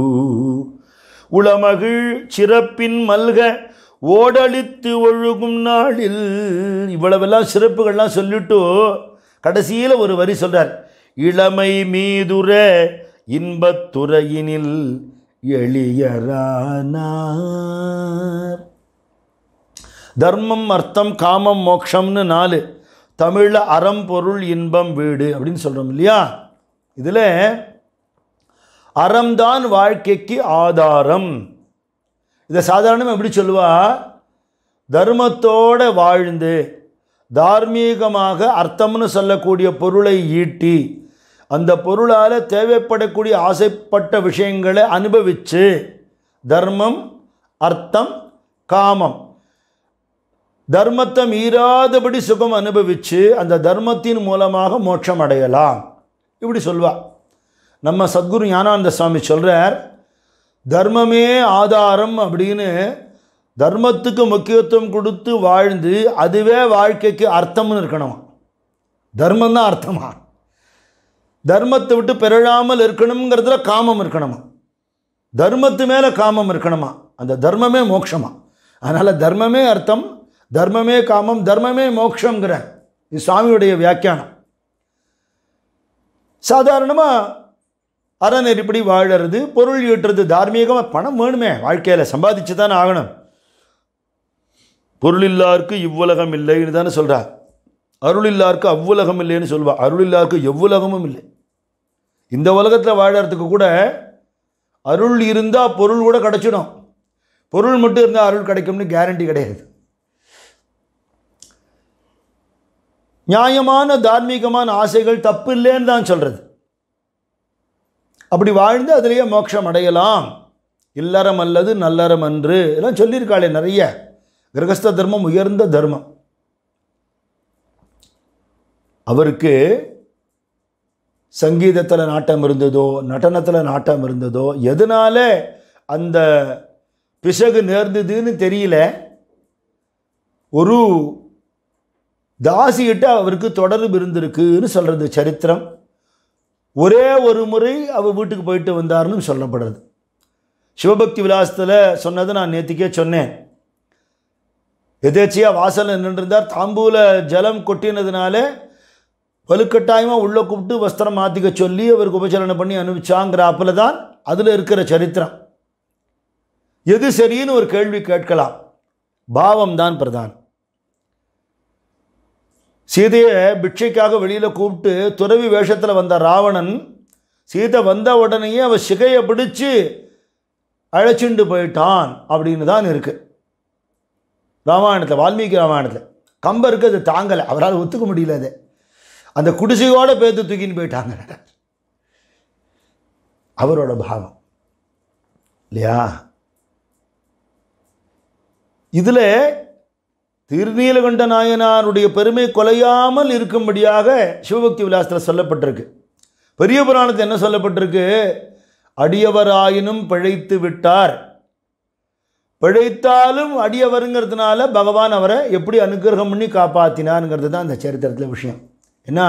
உளமகிழ் சிறப்பின் மல்க ஓடழித்து ஒழுகும் நாளில் இவ்வளவெல்லாம் சிறப்புகள்லாம் சொல்லிட்டு கடைசியில் ஒரு வரி சொல்கிறார் இளமை மீதுர இன்பத்துறையினில் எளியரானார் தர்மம் அர்த்தம் காமம் மோக்ஷம்னு நாலு தமிழில் அறம் பொருள் இன்பம் வீடு அப்படின்னு சொல்கிறோம் இல்லையா இதில் அறம்தான் வாழ்க்கைக்கு ஆதாரம் இதை சாதாரணமாக எப்படி சொல்லுவா தர்மத்தோடு வாழ்ந்து தார்மீகமாக அர்த்தம்னு சொல்லக்கூடிய பொருளை ஈட்டி அந்த பொருளால் தேவைப்படக்கூடிய ஆசைப்பட்ட விஷயங்களை அனுபவித்து தர்மம் அர்த்தம் காமம் தர்மத்தை மீறாதபடி சுகம் அனுபவித்து அந்த தர்மத்தின் மூலமாக மோட்சம் அடையலாம் இப்படி சொல்வா நம்ம சத்குரு ஞானானந்த சுவாமி சொல்கிறார் தர்மமே ஆதாரம் அப்படின்னு தர்மத்துக்கு முக்கியத்துவம் கொடுத்து வாழ்ந்து அதுவே வாழ்க்கைக்கு அர்த்தம்னு இருக்கணும் தர்மம் தான் அர்த்தமாக தர்மத்தை விட்டு பெறழாமல் இருக்கணுங்கிறதுல காமம் இருக்கணுமா தர்மத்து மேலே காமம் இருக்கணுமா அந்த தர்மமே மோட்சமா அதனால் தர்மமே அர்த்தம் தர்மமே காமம் தர்மமே மோக்ஷங்கிற இது சுவாமியுடைய வியாக்கியானம் சாதாரணமாக அறநெறிப்படி வாழறது பொருள் ஈட்டுறது தார்மீகமாக பணம் வேணுமே வாழ்க்கையில் சம்பாதிச்சு தானே ஆகணும் பொருள் இல்லாருக்கு இவ்வுலகம் இல்லைன்னு தானே சொல்கிறார் அருள் இல்லாருக்கு அவ்வுலகம் இல்லைன்னு சொல்வா அருள் இல்லாருக்கு எவ்வுலகமும் இல்லை இந்த உலகத்தில் வாழறதுக்கு கூட அருள் இருந்தால் பொருள் கூட கிடச்சிடும் பொருள் மட்டும் இருந்தால் அருள் கிடைக்கும்னு கேரண்டி கிடையாது நியாயமான தார்மீகமான ஆசைகள் தப்பு இல்லைன்னு தான் சொல்கிறது அப்படி வாழ்ந்து அதிலேயே மோட்சம் அடையலாம் இல்லறம் அல்லது நல்லறம் அன்று எல்லாம் சொல்லியிருக்காளே நிறைய கிரகஸ்த தர்மம் உயர்ந்த தர்மம் அவருக்கு சங்கீதத்தில் நாட்டம் இருந்ததோ நடனத்தில் நாட்டம் இருந்ததோ எதனால் அந்த பிசகு நேர்ந்ததுன்னு தெரியல ஒரு தாசிகிட்ட அவருக்கு தொடர்பு இருந்திருக்குன்னு சொல்கிறது சரித்திரம் ஒரே ஒரு முறை அவர் வீட்டுக்கு போயிட்டு வந்தார்னு சொல்லப்படுறது சிவபக்தி விலாசத்தில் சொன்னதை நான் நேற்றுக்கே சொன்னேன் எதேச்சியாக வாசலில் நின்றிருந்தார் தாம்பூல ஜலம் கொட்டினதுனால வலுக்கட்டாயமாக உள்ளே கூப்பிட்டு வஸ்திரம் மாற்றிக்க சொல்லி அவருக்கு உபச்சலனை பண்ணி அப்பில் தான் அதில் இருக்கிற சரித்திரம் எது சரின்னு ஒரு கேள்வி கேட்கலாம் பாவம் தான் பிரதான் சீதையை பிட்சைக்காக வெளியில் கூப்பிட்டு துறவி வேஷத்தில் வந்த ராவணன் சீதை வந்த உடனேயே அவள் சிகையை பிடிச்சு அழைச்சிண்டு போயிட்டான் அப்படின்னு தான் இருக்குது ராமாயணத்தில் வால்மீகி ராமாயணத்தில் கம்பருக்கு அது தாங்கலை அவரால் ஒத்துக்க முடியல அது அந்த குடிசையோடு பேத்து தூக்கின்னு போயிட்டாங்க அவரோட பாவம் இல்லையா இதில் திருநீலகண்ட நாயனாருடைய பெருமை கொலையாமல் இருக்கும்படியாக சிவபக்தி விலாசத்தில் சொல்லப்பட்டிருக்கு பெரிய புராணத்தில் என்ன சொல்லப்பட்டிருக்கு அடியவராயினும் பிழைத்து விட்டார் பிழைத்தாலும் அடியவருங்கிறதுனால பகவான் அவரை எப்படி அனுகிரகம் பண்ணி காப்பாற்றினாருங்கிறது தான் அந்த சரித்திரத்தில் விஷயம் ஏன்னா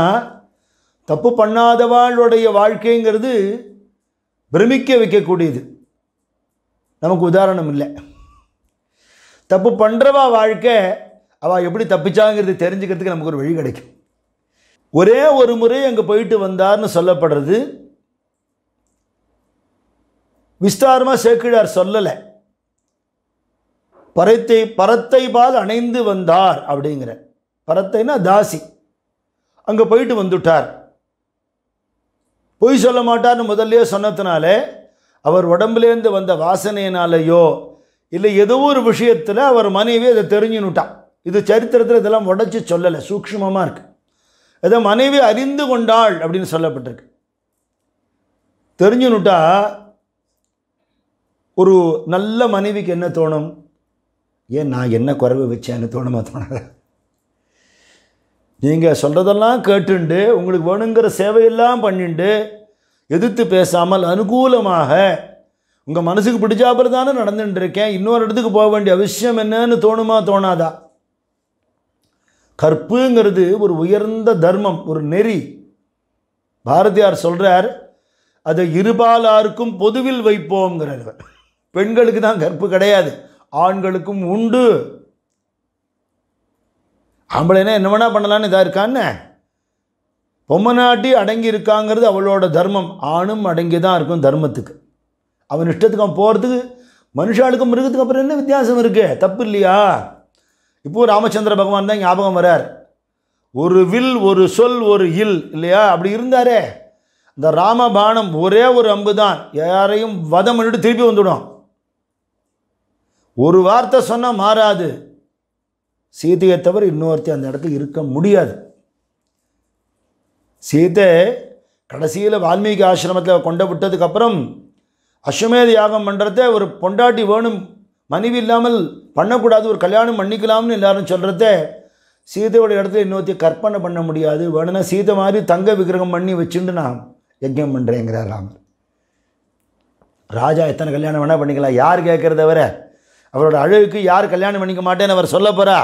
தப்பு பண்ணாதவாளுடைய வாழ்க்கைங்கிறது பிரமிக்க வைக்கக்கூடியது நமக்கு உதாரணம் இல்லை தப்பு பண்ணுறவா வாழ்க்கை அவள் எப்படி தப்பிச்சாங்கிறது தெரிஞ்சுக்கிறதுக்கு நமக்கு ஒரு வழி கிடைக்கும் ஒரே ஒரு முறை அங்கே போயிட்டு வந்தார்னு சொல்லப்படுறது விஸ்தாரமாக சேக்கிழார் சொல்லலை பறத்தை பறத்தை பால் அணைந்து வந்தார் அப்படிங்கிற பறத்தைன்னா தாசி அங்கே போயிட்டு வந்துட்டார் பொய் சொல்ல மாட்டார்னு முதல்லையே சொன்னதுனாலே அவர் உடம்புலேருந்து வந்த வாசனையினாலேயோ இல்லை ஏதோ ஒரு விஷயத்தில் அவர் மனைவி அதை தெரிஞ்சுன்னுட்டான் இது சரித்திரத்தில் இதெல்லாம் உடச்சி சொல்லலை சூக்ஷ்மமாக இருக்குது இதை மனைவி அறிந்து கொண்டாள் அப்படின்னு சொல்லப்பட்டிருக்கு தெரிஞ்சுன்னுட்டா ஒரு நல்ல மனைவிக்கு என்ன தோணும் ஏன் நான் என்ன குறைவு வச்சேன்னு தோணுமா தோணாத நீங்கள் சொல்கிறதெல்லாம் கேட்டுண்டு உங்களுக்கு வேணுங்கிற சேவையெல்லாம் பண்ணிண்டு எதிர்த்து பேசாமல் அனுகூலமாக உங்கள் மனசுக்கு பிடிச்சாப்புறம் தானே நடந்துட்டு இருக்கேன் இன்னொரு இடத்துக்கு போக வேண்டிய அவசியம் என்னன்னு தோணுமா தோணாதா கற்புங்கிறது ஒரு உயர்ந்த தர்மம் ஒரு நெறி பாரதியார் சொல்கிறார் அதை இருபாலாருக்கும் பொதுவில் வைப்போங்கிறவர் பெண்களுக்கு தான் கற்பு கிடையாது ஆண்களுக்கும் உண்டு ஆம்பளைனா என்ன வேணா பண்ணலான்னு இதாக இருக்கான்னு நாட்டி அடங்கி இருக்காங்கிறது அவளோட தர்மம் ஆணும் அடங்கி தான் இருக்கும் தர்மத்துக்கு அவன் இஷ்டத்துக்கு அவன் போகிறதுக்கு மனுஷாளுக்கும் மிருகத்துக்கு அப்புறம் என்ன வித்தியாசம் இருக்குது தப்பு இல்லையா இப்போது ராமச்சந்திர பகவான் தான் ஞாபகம் வரார் ஒரு வில் ஒரு சொல் ஒரு இல் இல்லையா அப்படி இருந்தாரே இந்த ராமபானம் ஒரே ஒரு அம்பு தான் யாரையும் வதம் பண்ணிட்டு திருப்பி வந்துடும் ஒரு வார்த்தை சொன்னால் மாறாது சீதையை தவிர இன்னொருத்தி அந்த இடத்துல இருக்க முடியாது சீதை கடைசியில் வால்மீகி ஆசிரமத்தில் கொண்டு விட்டதுக்கப்புறம் அஸ்வமேத யாகம் பண்ணுறத ஒரு பொண்டாட்டி வேணும் மனைவி இல்லாமல் பண்ணக்கூடாது ஒரு கல்யாணம் பண்ணிக்கலாம்னு எல்லாரும் சொல்கிறத சீதையோட இடத்துல இன்னொருத்தி கற்பனை பண்ண முடியாது வேணும்னா சீதை மாதிரி தங்க விக்கிரகம் பண்ணி வச்சுட்டு நான் யஜ்யம் பண்ணுறேங்கிறார் ராமர் ராஜா எத்தனை கல்யாணம் வேணால் பண்ணிக்கலாம் யார் கேட்குறத வர அவரோட அழகுக்கு யார் கல்யாணம் பண்ணிக்க மாட்டேன்னு அவர் சொல்ல போகிறா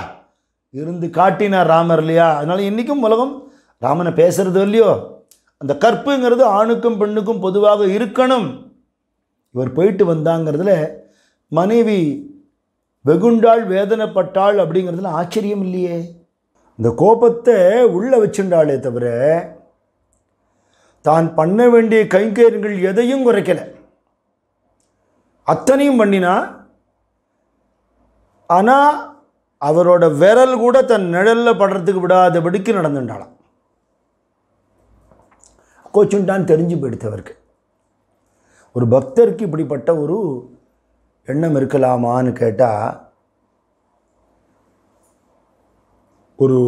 இருந்து காட்டினார் ராமர் இல்லையா அதனால் இன்றைக்கும் உலகம் ராமனை பேசுறது இல்லையோ அந்த கற்புங்கிறது ஆணுக்கும் பெண்ணுக்கும் பொதுவாக இருக்கணும் இவர் போயிட்டு வந்தாங்கிறதுல மனைவி வெகுண்டாள் வேதனைப்பட்டாள் அப்படிங்கிறதுல ஆச்சரியம் இல்லையே இந்த கோபத்தை உள்ளே வச்சுட்டாளே தவிர தான் பண்ண வேண்டிய கைங்கரியங்கள் எதையும் குறைக்கலை அத்தனையும் பண்ணினா ஆனால் அவரோட விரல் கூட தன் நிழலில் படுறதுக்கு விடாதபடிக்கு நடந்துட்டாலாம் கோச்சுண்டான் தெரிஞ்சு போயிடுத்தவருக்கு ஒரு பக்தருக்கு இப்படிப்பட்ட ஒரு எண்ணம் இருக்கலாமான்னு கேட்டால் ஒரு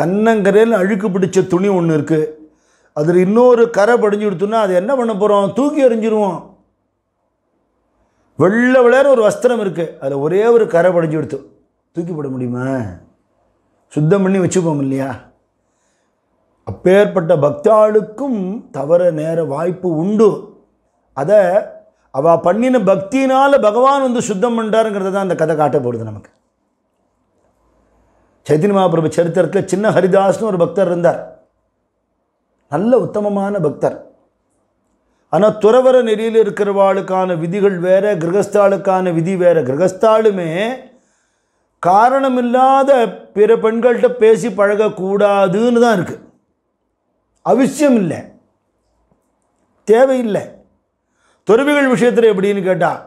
கண்ணங்கரையில் அழுக்கு பிடிச்ச துணி ஒன்று இருக்குது அதில் இன்னொரு கரை படிஞ்சு கொடுத்தோன்னா அது என்ன பண்ண போகிறோம் தூக்கி எறிஞ்சிருவோம் வெள்ளை விளையாட ஒரு வஸ்திரம் இருக்குது அதில் ஒரே ஒரு கரை படிஞ்சு கொடுத்தோம் தூக்கி போட முடியுமா சுத்தம் பண்ணி வச்சுப்போம் இல்லையா அப்பேற்பட்ட பக்தாளுக்கும் தவற நேர வாய்ப்பு உண்டு அதை அவள் பண்ணின பக்தினால் பகவான் வந்து சுத்தம் பண்ணுறாருங்கிறத தான் அந்த கதை காட்ட போடுது நமக்கு சைத்தன்ய மகாபிரபு சரித்திரத்தில் சின்ன ஹரிதாஸ்னு ஒரு பக்தர் இருந்தார் நல்ல உத்தமமான பக்தர் ஆனால் துறவர நெறியில் இருக்கிறவாளுக்கான விதிகள் வேறு கிரகஸ்தாளுக்கான விதி வேறு கிரகஸ்தாளுமே காரணமில்லாத பிற பெண்கள்கிட்ட பேசி பழகக்கூடாதுன்னு தான் இருக்குது அவசியம் இல்லை தேவையில்லை துறவிகள் விஷயத்தில் எப்படின்னு கேட்டால்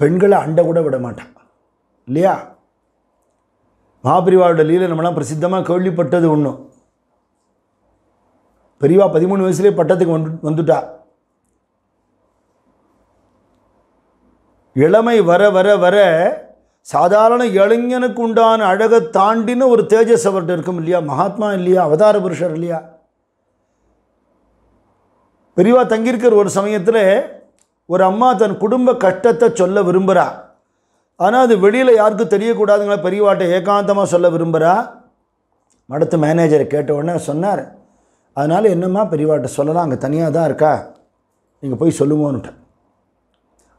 பெண்களை அண்டை கூட விட மாட்டான் இல்லையா மகாபிரிவாவோட லீல நம்மளாம் பிரசித்தமாக கேள்விப்பட்டது ஒன்றும் பெரியவா பதிமூணு வயசுலேயே பட்டத்துக்கு வந்து வந்துட்டா இளமை வர வர வர சாதாரண இளைஞனுக்கு உண்டான அழகை தாண்டின ஒரு தேஜஸ் அவர்கிட்ட இருக்கும் இல்லையா மகாத்மா இல்லையா அவதார புருஷர் இல்லையா பெரியவா தங்கியிருக்கிற ஒரு சமயத்தில் ஒரு அம்மா தன் குடும்ப கஷ்டத்தை சொல்ல விரும்புகிறா ஆனால் அது வெளியில் யாருக்கும் தெரியக்கூடாதுங்களா பெரியவாட்டை ஏகாந்தமாக சொல்ல விரும்புகிறா மடத்து மேனேஜரை கேட்ட உடனே சொன்னார் அதனால் என்னம்மா பெரியவாட்டை சொல்லலாம் அங்கே தனியாக தான் இருக்கா நீங்கள் போய் சொல்லுமோன்ட்டு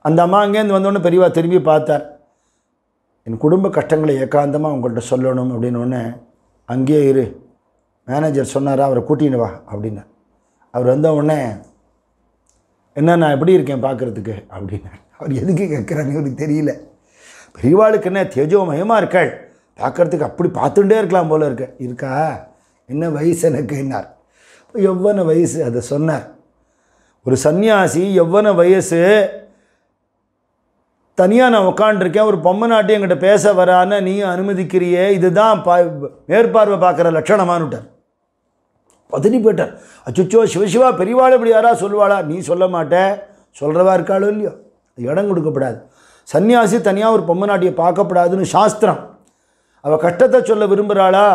அந்த அம்மா அங்கேருந்து வந்தோடனே பெரியவா திரும்பி பார்த்தார் என் குடும்ப கஷ்டங்களை ஏகாந்தமாக உங்கள்கிட்ட சொல்லணும் அப்படின்னு ஒன்று அங்கேயே இரு மேனேஜர் சொன்னாரா அவரை கூட்டின்னு வா அப்படின்னார் அவர் வந்த உடனே என்ன நான் எப்படி இருக்கேன் பார்க்குறதுக்கு அப்படின்னார் அவர் எதுக்கு கேட்குறாங்க இவருக்கு தெரியல பெரியவாளுக்கு என்ன தேஜோமயமாக இருக்காள் பார்க்குறதுக்கு அப்படி பார்த்துட்டே இருக்கலாம் போல இருக்க இருக்கா என்ன வயசு எனக்கு என்னார் எவ்வளோ வயசு அதை சொன்னார் ஒரு சன்னியாசி எவ்வளோ வயசு தனியாக நான் உட்காண்டிருக்கேன் ஒரு பொம்மை நாட்டி என்கிட்ட பேச வரான்னு நீயும் அனுமதிக்கிறியே இதுதான் பா மேற்பார்வை பார்க்குற லட்சணமானுட்டார் பதினி போயிட்டார் அச்சுச்சோ சிவசிவா பெரியவாள் இப்படி யாரா சொல்வாளா நீ சொல்ல மாட்டேன் சொல்கிறவா இருக்காளோ இல்லையோ இடம் கொடுக்கப்படாது சன்னியாசி தனியாக ஒரு பொம்மை நாட்டியை பார்க்கப்படாதுன்னு சாஸ்திரம் அவள் கஷ்டத்தை சொல்ல விரும்புகிறாளா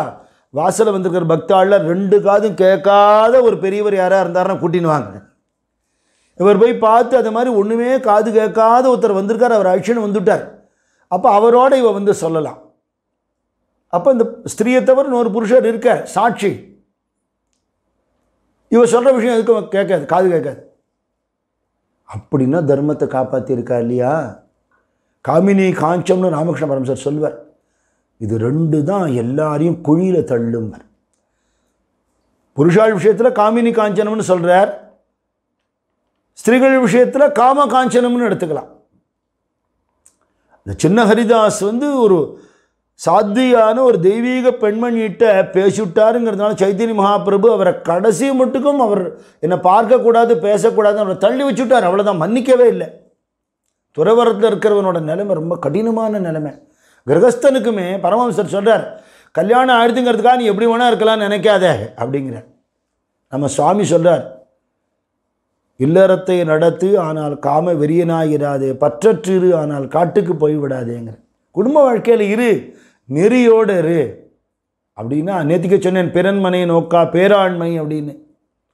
வாசலில் வந்திருக்கிற பக்தாளில் ரெண்டு காதும் கேட்காத ஒரு பெரியவர் யாராக இருந்தாருன்னா கூட்டின்னு வாங்க இவர் போய் பார்த்து அது மாதிரி ஒன்றுமே காது கேட்காத ஒருத்தர் வந்திருக்கார் அவர் அழிச்சுன்னு வந்துவிட்டார் அப்போ அவரோட இவ வந்து சொல்லலாம் அப்போ இந்த ஸ்திரீயை தவிர இன்னொரு புருஷர் இருக்க சாட்சி இவ சொல்கிற விஷயம் எதுக்கும் கேட்காது காது கேட்காது அப்படின்னா தர்மத்தை காப்பாற்றியிருக்கா இல்லையா காமினி காஞ்சம்னு ராமகிருஷ்ண பரமசர் சொல்வார் இது ரெண்டு தான் எல்லாரையும் குழியில் தள்ளும் புருஷாள் விஷயத்தில் காமினி காஞ்சனம்னு சொல்கிறார் ஸ்திரீகள் விஷயத்தில் காம காஞ்சனம்னு எடுத்துக்கலாம் இந்த சின்ன ஹரிதாஸ் வந்து ஒரு சாத்தியான ஒரு தெய்வீக பெண்மணிகிட்ட பேசிவிட்டாருங்கிறதுனால சைத்தன்ய மகாபிரபு அவரை கடைசி மட்டுக்கும் அவர் என்னை பார்க்கக்கூடாது பேசக்கூடாது அவரை தள்ளி வச்சுட்டார் அவ்வளோதான் மன்னிக்கவே இல்லை துறவரத்தில் இருக்கிறவனோட நிலைமை ரொம்ப கடினமான நிலைமை கிரகஸ்தனுக்குமே பரமஹம்சர் சொல்கிறார் கல்யாணம் ஆயிடுதுங்கிறதுக்காக நீ எப்படி வேணால் இருக்கலாம்னு நினைக்காதே அப்படிங்கிற நம்ம சுவாமி சொல்கிறார் இல்லறத்தை நடத்து ஆனால் காம வெறியனாகிறாதே பற்றற்றிரு ஆனால் காட்டுக்கு போய்விடாதேங்கிற குடும்ப வாழ்க்கையில் இரு நெறியோடு இரு அப்படின்னா நேற்றுக்கு சொன்னேன் பிறன்மனை நோக்கா பேராண்மை அப்படின்னு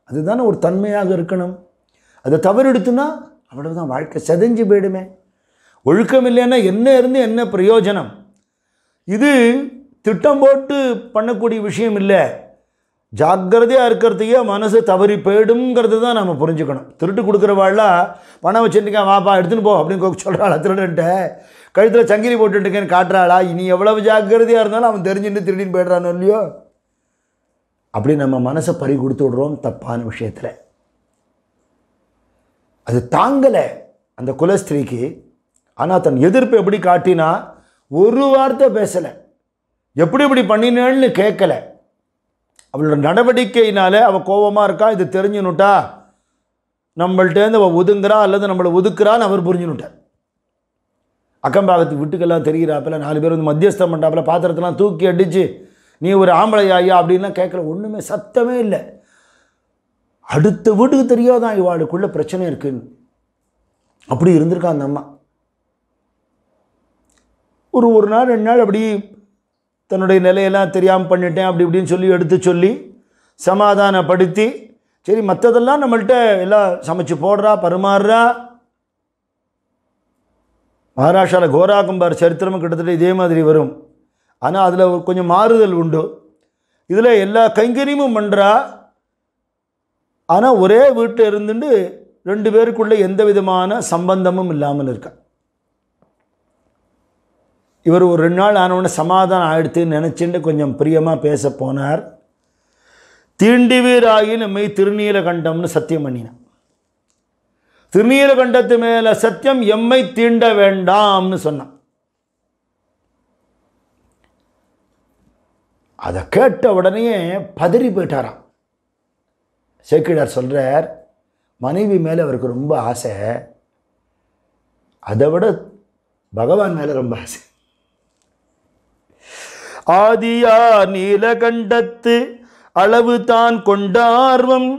அதுதானே ஒரு தன்மையாக இருக்கணும் அதை தவறெடுத்துனா தான் வாழ்க்கை செதைஞ்சு போயிடுமே ஒழுக்கம் இல்லைன்னா என்ன இருந்து என்ன பிரயோஜனம் இது திட்டம் போட்டு பண்ணக்கூடிய விஷயம் இல்லை ஜாக்கிரதையாக இருக்கிறதுக்கே மனசு தவறி போயிடுங்கிறது தான் நம்ம புரிஞ்சுக்கணும் திருட்டு கொடுக்குறவாள்லாம் பணம் வச்சுருக்கேன் வாப்பா எடுத்துன்னு போ அப்படின்னு சொல்கிறாளா திருடன்ட்டு கழுத்தில் சங்கிலி போட்டுட்டுக்கேன்னு காட்டுறாளா இனி எவ்வளவு ஜாக்கிரதையாக இருந்தாலும் அவன் தெரிஞ்சுட்டு திருடின்னு போயிடுறானோ இல்லையோ அப்படி நம்ம மனசை பறி கொடுத்து விடுறோம் தப்பான விஷயத்தில் அது தாங்கலை அந்த குலஸ்திரீக்கு ஆனால் தன் எதிர்ப்பு எப்படி காட்டினா ஒரு வார்த்தை பேசலை எப்படி இப்படி பண்ணினேன்னு கேட்கலை அவளோட நடவடிக்கையினால் அவள் கோபமாக இருக்கா இது தெரிஞ்சுனுட்டா நம்மள்ட்டேருந்து அவள் ஒதுங்குறா அல்லது நம்மளை ஒதுக்குறான்னு அவர் புரிஞ்சுனுட்டார் அக்கம்பாகத்து வீட்டுக்கெல்லாம் தெரிகிறாப்பில் நாலு பேர் வந்து மத்தியஸ்தம் பண்ணுறாப்பில் பாத்திரத்தெல்லாம் தூக்கி அடித்து நீ ஒரு ஆம்பளை ஆயா அப்படின்லாம் கேட்கல ஒன்றுமே சத்தமே இல்லை அடுத்த வீட்டுக்கு தெரியாதான் இவாளுக்குள்ள பிரச்சனை இருக்குன்னு அப்படி இருந்திருக்கா அந்த அம்மா ஒரு ஒரு நாள் ரெண்டு நாள் அப்படி தன்னுடைய நிலையெல்லாம் தெரியாமல் பண்ணிட்டேன் அப்படி இப்படின்னு சொல்லி எடுத்து சொல்லி சமாதானப்படுத்தி சரி மற்றதெல்லாம் நம்மள்கிட்ட எல்லாம் சமைச்சு போடுறா பரிமாறுறா மகாராஷ்டிராவில் கோராகும்பார் சரித்திரமும் கிட்டத்தட்ட இதே மாதிரி வரும் ஆனால் அதில் கொஞ்சம் மாறுதல் உண்டு இதில் எல்லா கைங்கரியமும் பண்ணுறா ஆனால் ஒரே வீட்டில் இருந்துட்டு ரெண்டு பேருக்குள்ளே எந்த விதமான சம்பந்தமும் இல்லாமல் இருக்கா இவர் ஒரு ரெண்டு நாள் ஆனவுடனே சமாதானம் ஆகிடுத்து நினச்சிட்டு கொஞ்சம் பிரியமாக பேச போனார் தீண்டிவீராகி நம்மை திருநீலகண்டம்னு சத்தியம் பண்ணினான் திருநீலகண்டத்து மேலே சத்தியம் எம்மை தீண்ட வேண்டாம்னு சொன்னான் அதை கேட்ட உடனே பதறி போயிட்டாராம் சேக்கிடார் சொல்கிறார் மனைவி மேலே அவருக்கு ரொம்ப ஆசை அதை விட பகவான் மேலே ரொம்ப ஆசை ஆதியார் நீலகண்டத்து அளவு தான் கொண்ட ஆர்வம்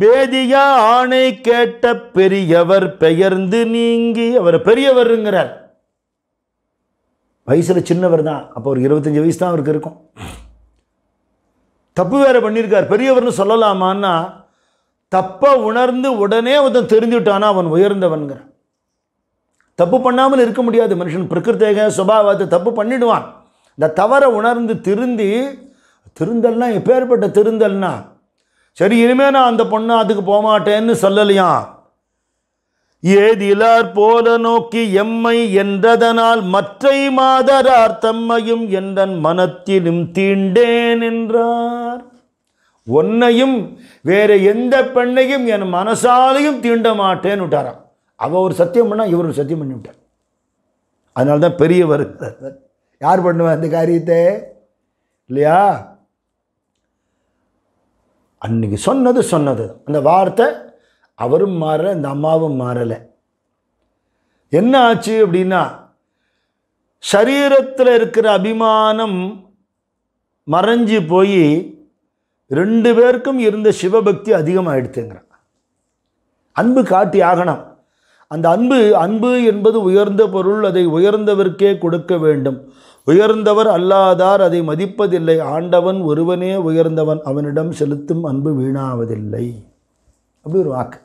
பேதியா ஆணை கேட்ட பெரியவர் பெயர்ந்து நீங்கி அவர் பெரியவருங்கிறார் வயசில் சின்னவர் தான் அப்போ ஒரு இருபத்தஞ்சி வயசு தான் அவருக்கு இருக்கும் தப்பு வேற பண்ணியிருக்கார் பெரியவர்னு சொல்லலாமான்னா தப்பை உணர்ந்து உடனே அவன் தெரிஞ்சுட்டானா அவன் உயர்ந்தவன்கிற தப்பு பண்ணாமல் இருக்க முடியாது மனுஷன் பிரகிருத்தேக சுபாவத்தை தப்பு பண்ணிடுவான் இந்த தவறை உணர்ந்து திருந்தி திருந்தல்னா எப்பேற்பட்ட திருந்தல்னா சரி இனிமேல் நான் அந்த பொண்ணு அதுக்கு போகமாட்டேன்னு சொல்லலையா ஏதிலார் போல நோக்கி எம்மை என்றதனால் மற்றை மாதரார் தம்மையும் என்றன் மனத்திலும் தீண்டேன் என்றார் ஒன்னையும் வேற எந்த பெண்ணையும் என் மனசாலையும் தீண்ட மாட்டேன்னு விட்டாராம் அவள் ஒரு சத்தியம் பண்ணால் இவர் ஒரு சத்தியம் பண்ணி விட்டார் அதனால தான் பெரியவர் யார் பண்ணுவேன் இந்த காரியத்தை இல்லையா அன்னைக்கு சொன்னது சொன்னது அந்த வார்த்தை அவரும் மாறலை இந்த அம்மாவும் மாறலை என்ன ஆச்சு அப்படின்னா சரீரத்தில் இருக்கிற அபிமானம் மறைஞ்சு போய் ரெண்டு பேருக்கும் இருந்த சிவபக்தி அதிகமாகிடுத்துங்கிறான் அன்பு காட்டி ஆகணும் அந்த அன்பு அன்பு என்பது உயர்ந்த பொருள் அதை உயர்ந்தவர்க்கே கொடுக்க வேண்டும் உயர்ந்தவர் அல்லாதார் அதை மதிப்பதில்லை ஆண்டவன் ஒருவனே உயர்ந்தவன் அவனிடம் செலுத்தும் அன்பு வீணாவதில்லை அப்படி ஒரு வாக்கு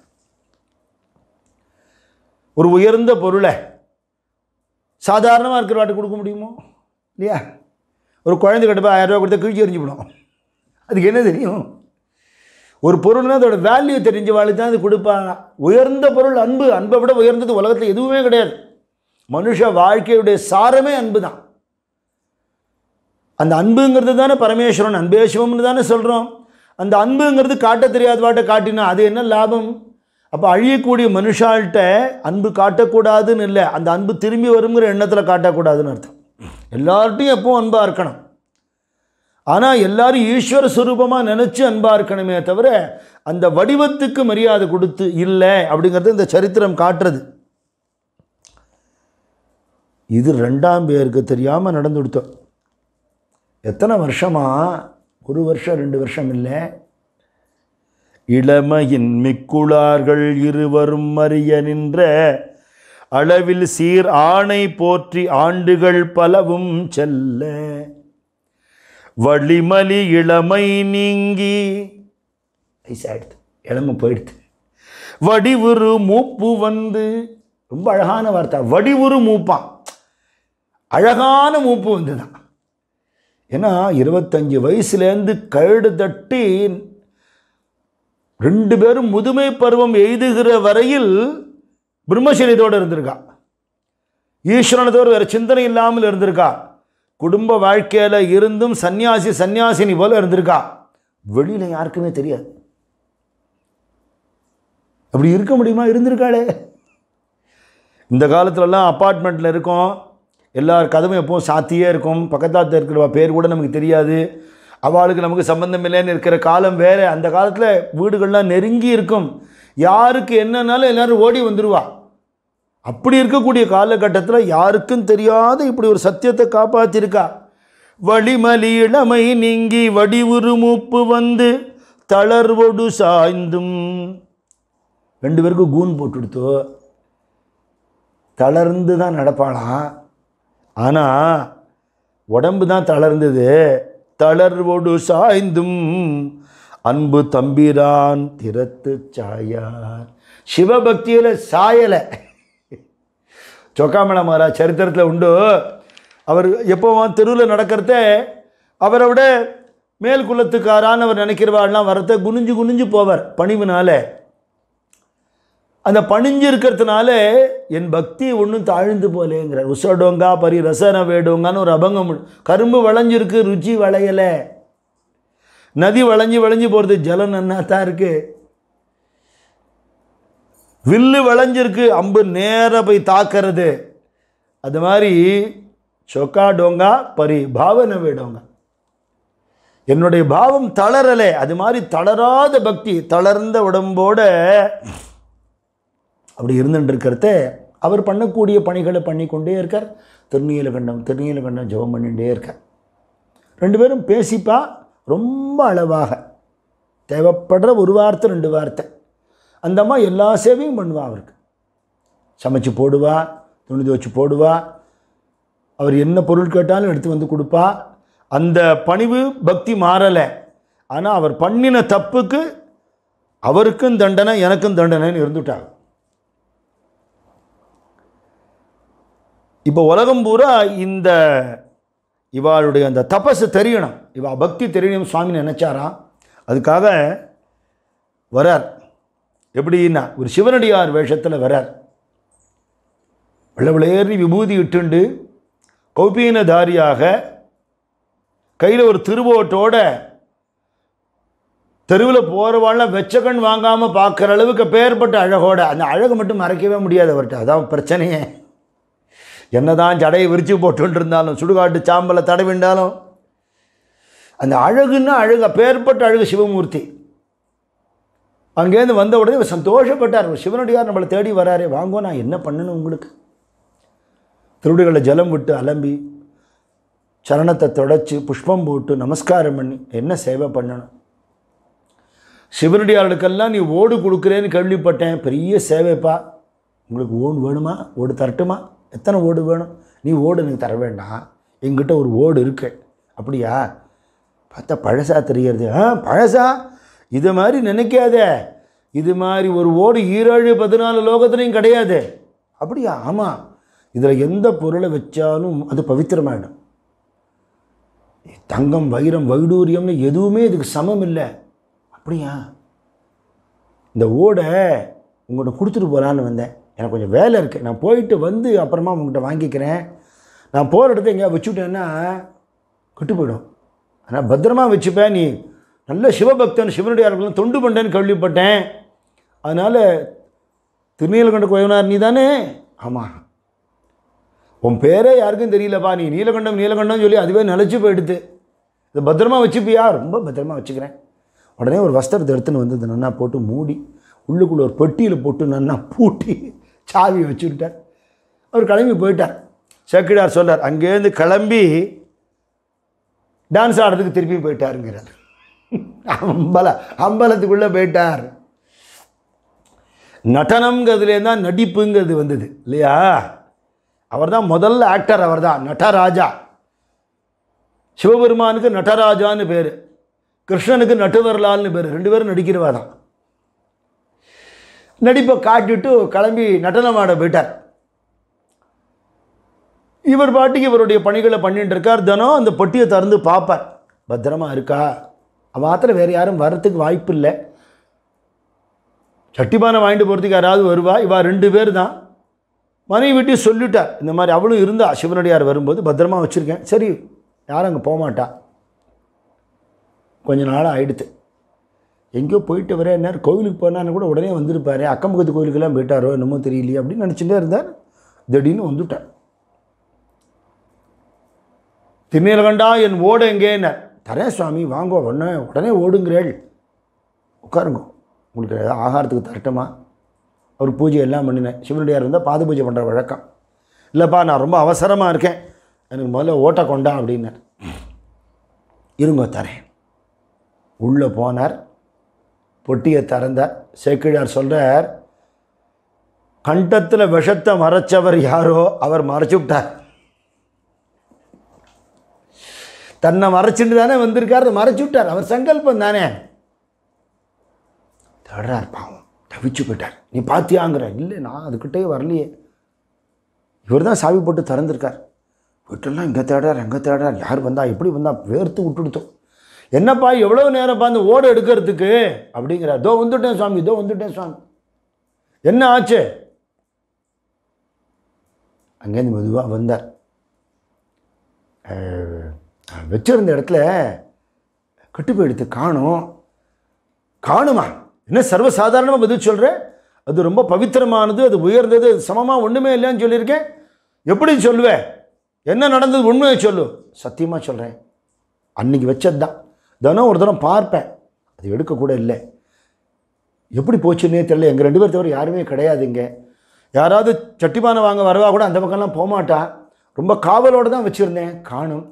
ஒரு உயர்ந்த பொருளை சாதாரணமாக இருக்கிற வாட்டு கொடுக்க முடியுமோ இல்லையா ஒரு குழந்தை கிட்ட போய் ஆயிரம் ரூபா கொடுத்தா கிழிச்சி போனோம் அதுக்கு என்ன தெரியும் ஒரு பொருள்னா அதோட வேல்யூ வாழ்த்து தான் அது கொடுப்பாங்க உயர்ந்த பொருள் அன்பு அன்பை விட உயர்ந்தது உலகத்தில் எதுவுமே கிடையாது மனுஷ வாழ்க்கையுடைய சாரமே அன்பு தான் அந்த அன்புங்கிறது தானே பரமேஸ்வரன் அன்பே சிவம்னு தானே சொல்கிறோம் அந்த அன்புங்கிறது காட்ட தெரியாத வாட்டை காட்டினா அது என்ன லாபம் அப்போ அழியக்கூடிய மனுஷால்கிட்ட அன்பு காட்டக்கூடாதுன்னு இல்லை அந்த அன்பு திரும்பி வருங்கிற எண்ணத்தில் காட்டக்கூடாதுன்னு அர்த்தம் எல்லார்ட்டையும் எப்பவும் அன்பாக இருக்கணும் ஆனால் எல்லாரும் ஈஸ்வர சுரூபமாக நினச்சி அன்பாக இருக்கணுமே தவிர அந்த வடிவத்துக்கு மரியாதை கொடுத்து இல்லை அப்படிங்கிறது இந்த சரித்திரம் காட்டுறது இது ரெண்டாம் பேருக்கு தெரியாமல் நடந்து கொடுத்தோம் எத்தனை வருஷமாக ஒரு வருஷம் ரெண்டு வருஷம் இல்லை இளமையின் மிக்குளார்கள் இருவரும் அறிய நின்ற அளவில் சீர் ஆணை போற்றி ஆண்டுகள் பலவும் செல்ல வழிமலி இளமை நீங்கி வயசாயிடுது இளமை போயிடுது வடிவுரு மூப்பு வந்து ரொம்ப அழகான வார்த்தை வடிவுரு மூப்பான் அழகான மூப்பு வந்து தான் ஏன்னா இருபத்தஞ்சி வயசுலேருந்து கழுடு தட்டி ரெண்டு பேரும் முதுமை பருவம் எய்துகிற வரையில் பிரம்மசரியத்தோடு இருந்திருக்கா ஈஸ்வரனத்தோடு வேறு சிந்தனை இல்லாமல் இருந்திருக்கா குடும்ப வாழ்க்கையில் இருந்தும் சன்னியாசி சன்னியாசினி போல இருந்திருக்கா வெளியில் யாருக்குமே தெரியாது அப்படி இருக்க முடியுமா இருந்திருக்காளே இந்த காலத்துலலாம் அப்பார்ட்மெண்ட்டில் இருக்கோம் எல்லார் கதவும் எப்பவும் சாத்தியே இருக்கும் பக்கத்தாத்த இருக்கிறவா பேர் கூட நமக்கு தெரியாது அவளுக்கு நமக்கு சம்மந்தம் இல்லைன்னு இருக்கிற காலம் வேறு அந்த காலத்தில் வீடுகள்லாம் நெருங்கி இருக்கும் யாருக்கு என்னன்னாலும் எல்லோரும் ஓடி வந்துடுவா அப்படி இருக்கக்கூடிய காலகட்டத்தில் யாருக்கும் தெரியாத இப்படி ஒரு சத்தியத்தை காப்பாற்றிருக்கா வழிமலி இளமை நீங்கி வடிவுரு மூப்பு வந்து தளர்வொடு சாய்ந்தும் ரெண்டு பேருக்கும் கூன் போட்டு கொடுத்தோ தளர்ந்து தான் நடப்பாளாம் ஆனால் உடம்பு தான் தளர்ந்தது தளர்வோடு சாய்ந்தும் அன்பு தம்பிரான் திறத்து சாயார் சிவபக்தியில் சாயலை சொக்காமல மகாராஜ் சரித்திரத்தில் உண்டு அவர் எப்போவும் தெருவில் நடக்கிறத அவரை விட மேல் குலத்துக்காரான்னு அவர் நினைக்கிறவாள்லாம் வரத குனிஞ்சு குனிஞ்சு போவார் பணிவுனால அந்த பணிஞ்சு இருக்கிறதுனால என் பக்தி ஒன்றும் தாழ்ந்து போலேங்கிறார் உசடோங்கா பரி ரசன வேடுங்கான்னு ஒரு அபங்கம் கரும்பு வளைஞ்சிருக்கு ருச்சி வளையலை நதி வளைஞ்சி வளைஞ்சி போகிறது ஜலம் நன்னா தான் இருக்குது வில்லு விளைஞ்சிருக்கு அம்பு நேர போய் தாக்கிறது அது மாதிரி சொக்கா டோங்கா பரி பாவனை விடோங்க என்னுடைய பாவம் தளரலை அது மாதிரி தளராத பக்தி தளர்ந்த உடம்போட அப்படி இருந்துட்டு அவர் பண்ணக்கூடிய பணிகளை பண்ணிக்கொண்டே இருக்கார் திருநீலகண்டம் திருநீலகண்டம் ஜபம் பண்ணிகிட்டே இருக்கார் ரெண்டு பேரும் பேசிப்பா ரொம்ப அளவாக தேவைப்படுற ஒரு வார்த்தை ரெண்டு வார்த்தை அந்த அம்மா எல்லா சேவையும் பண்ணுவா அவருக்கு சமைச்சு போடுவா துணி துவச்சு போடுவா அவர் என்ன பொருள் கேட்டாலும் எடுத்து வந்து கொடுப்பா அந்த பணிவு பக்தி மாறலை ஆனால் அவர் பண்ணின தப்புக்கு அவருக்கும் தண்டனை எனக்கும் தண்டனைன்னு இருந்துட்டாங்க இப்போ உலகம் பூரா இந்த இவாளுடைய அந்த தபஸு தெரியணும் இவா பக்தி தெரியணும் சுவாமின்னு நினச்சாராம் அதுக்காக வரார் எப்படின்னா ஒரு சிவனடியார் வேஷத்தில் வரார் வெள்ளவிளையேறி விபூதி இட்டுண்டு கௌபீனதாரியாக கையில் ஒரு திருவோட்டோட தெருவில் போகிறவாள்லாம் வெச்ச கண் வாங்காமல் பார்க்குற அளவுக்கு பெயர்பட்ட அழகோட அந்த அழகு மட்டும் மறைக்கவே முடியாது அவர்கிட்ட அதான் பிரச்சனையே என்ன தான் ஜடையை விரித்து போட்டுட்டு இருந்தாலும் சுடுகாட்டு சாம்பலை தடவிண்டாலும் அந்த அழகுன்னா அழகு பேர்பட்ட அழகு சிவமூர்த்தி அங்கேருந்து வந்த உடனே இவர் சந்தோஷப்பட்டார் சிவனடியார் நம்மளை தேடி வராரே வாங்கோ நான் என்ன பண்ணணும் உங்களுக்கு திருடுகளில் ஜலம் விட்டு அலம்பி சரணத்தை தொடச்சி புஷ்பம் போட்டு நமஸ்காரம் பண்ணி என்ன சேவை பண்ணணும் சிவனடியார்களுக்கெல்லாம் நீ ஓடு கொடுக்குறேன்னு கேள்விப்பட்டேன் பெரிய சேவைப்பா உங்களுக்கு ஓடு வேணுமா ஓடு தரட்டுமா எத்தனை ஓடு வேணும் நீ ஓடு எனக்கு தர வேண்டாம் எங்கிட்ட ஒரு ஓடு இருக்கு அப்படியா பார்த்தா பழசா தெரியறது ஆ பழசா இது மாதிரி நினைக்காத இது மாதிரி ஒரு ஓடு ஈரேழு பதினாலு லோகத்துலையும் கிடையாது அப்படியா ஆமாம் இதில் எந்த பொருளை வச்சாலும் அது பவித்திரமாயிடும் தங்கம் வைரம் வைடூரியம்னு எதுவுமே இதுக்கு சமம் இல்லை அப்படியா இந்த ஓடை உங்கள்கிட்ட கொடுத்துட்டு போகலான்னு வந்தேன் எனக்கு கொஞ்சம் வேலை இருக்குது நான் போயிட்டு வந்து அப்புறமா உங்கள்கிட்ட வாங்கிக்கிறேன் நான் போகிற இடத்த எங்கேயா வச்சுவிட்டேன்னா கெட்டு போயிடும் ஆனால் பத்திரமா வச்சுப்பேன் நீ நல்ல சிவபக்தன் சிவனுடைய அருள்களும் தொண்டு பண்ணேன்னு கேள்விப்பட்டேன் அதனால் திருநீலகண்ட கோயவனார் நீ தானே ஆமாம் உன் பேரே யாருக்கும் தெரியலப்பா நீ நீலகண்டம் நீலகண்டம் சொல்லி அதுவே நிலச்சி போயிடுது இதை பத்திரமா வச்சுப்பியா ரொம்ப பத்திரமா வச்சுக்கிறேன் உடனே ஒரு வஸ்திரத்தை எடுத்துன்னு வந்து நன்னா போட்டு மூடி உள்ளுக்குள்ளே ஒரு பெட்டியில் போட்டு நன்னா பூட்டி சாவி வச்சுக்கிட்டார் அவர் கிளம்பி போயிட்டார் செக்கிடார் சொன்னார் அங்கேருந்து கிளம்பி டான்ஸ் ஆடுறதுக்கு திருப்பி போயிட்டாருங்கிறார் அம்பல அம்பலத்துக்குள்ளே போயிட்டார் நடனம்ங்கிறதுலேருந்து தான் நடிப்புங்கிறது வந்தது இல்லையா அவர் தான் முதல்ல ஆக்டர் அவர் தான் நடராஜா சிவபெருமானுக்கு நடராஜான்னு பேர் கிருஷ்ணனுக்கு நட்டுவரலால்னு பேர் ரெண்டு பேரும் நடிக்கிறவா தான் நடிப்பை காட்டிட்டு கிளம்பி நடனம் ஆட போயிட்டார் இவர் பாட்டுக்கு இவருடைய பணிகளை பண்ணிட்டு இருக்கார் தினம் அந்த பொட்டியை திறந்து பார்ப்பார் பத்திரமா இருக்கா மாத்திரம் வேறு யாரும் வர்றதுக்கு வாய்ப்பு இல்லை சட்டிபானை வாங்கிட்டு போகிறதுக்கு யாராவது வருவா இவா ரெண்டு பேர் தான் மனைவி விட்டு சொல்லிட்டார் இந்த மாதிரி அவளும் இருந்தா சிவனடியார் வரும்போது பத்திரமா வச்சுருக்கேன் சரி யாரும் அங்கே போகமாட்டா கொஞ்ச நாள் ஆயிடுத்து எங்கேயோ போயிட்டு வரேன் என்ன கோவிலுக்கு போனான்னு கூட உடனே வந்திருப்பார் அக்கம் பக்கத்து போயிட்டாரோ என்னமோ தெரியலையே அப்படின்னு நினச்சிட்டே இருந்தார் திடீர்னு வந்துவிட்டார் திண்ணீலகண்டா என் ஓட எங்கேன்னு தரேன் சுவாமி வாங்கோ உடனே உடனே ஓடுங்கிறேள் உட்காருங்க உங்களுக்கு ஏதாவது ஆகாரத்துக்கு தரட்டுமா அவர் பூஜை எல்லாம் பண்ணினேன் சிவனுடையார் இருந்தால் பாது பூஜை பண்ணுற வழக்கம் இல்லைப்பா நான் ரொம்ப அவசரமாக இருக்கேன் எனக்கு முதல்ல ஓட்ட கொண்டா அப்படின்னார் இருங்க தரேன் உள்ளே போனார் பொட்டியை திறந்தார் சேக்கிழார் சொல்கிறார் கண்டத்தில் விஷத்தை மறைச்சவர் யாரோ அவர் மறைச்சு விட்டார் தன்னை மறைச்சுட்டு தானே வந்திருக்கார் மறைச்சு விட்டார் அவர் சங்கல்பம் தானே தேடுறார் பாவம் தவிச்சு போயிட்டார் நீ பார்த்தியாங்கிற இல்லை நான் அதுக்கிட்டே வரலையே இவர் தான் சாவி போட்டு திறந்திருக்கார் வீட்டெல்லாம் இங்கே தேடுறார் அங்கே தேடுறார் யார் வந்தால் எப்படி வந்தால் வேர்த்து விட்டுடுத்தோம் என்னப்பா எவ்வளோ நேரம்ப்பா அந்த ஓடு எடுக்கிறதுக்கு அப்படிங்கிறார் இதோ வந்துட்டேன் சுவாமி இதோ வந்துட்டேன் சுவாமி என்ன ஆச்சு அங்கேருந்து மெதுவாக வந்தார் வச்சிருந்த இடத்துல கட்டுப்பை எடுத்து காணும் காணுமா என்ன சர்வசாதாரணமாக பதில் சொல்கிற அது ரொம்ப பவித்திரமானது அது உயர்ந்தது சமமாக ஒன்றுமே இல்லைன்னு சொல்லியிருக்கேன் எப்படி சொல்லுவேன் என்ன நடந்தது உண்மையை சொல்லு சத்தியமாக சொல்கிறேன் அன்றைக்கி வச்சது தான் தினம் ஒரு தினம் பார்ப்பேன் அது எடுக்கக்கூட இல்லை எப்படி போச்சுன்னே தெரியல எங்கள் ரெண்டு பேர் தவிர யாருமே கிடையாதுங்க யாராவது சட்டிமானம் வாங்க வரவா கூட அந்த பக்கம்லாம் போகமாட்டா ரொம்ப காவலோடு தான் வச்சுருந்தேன் காணும்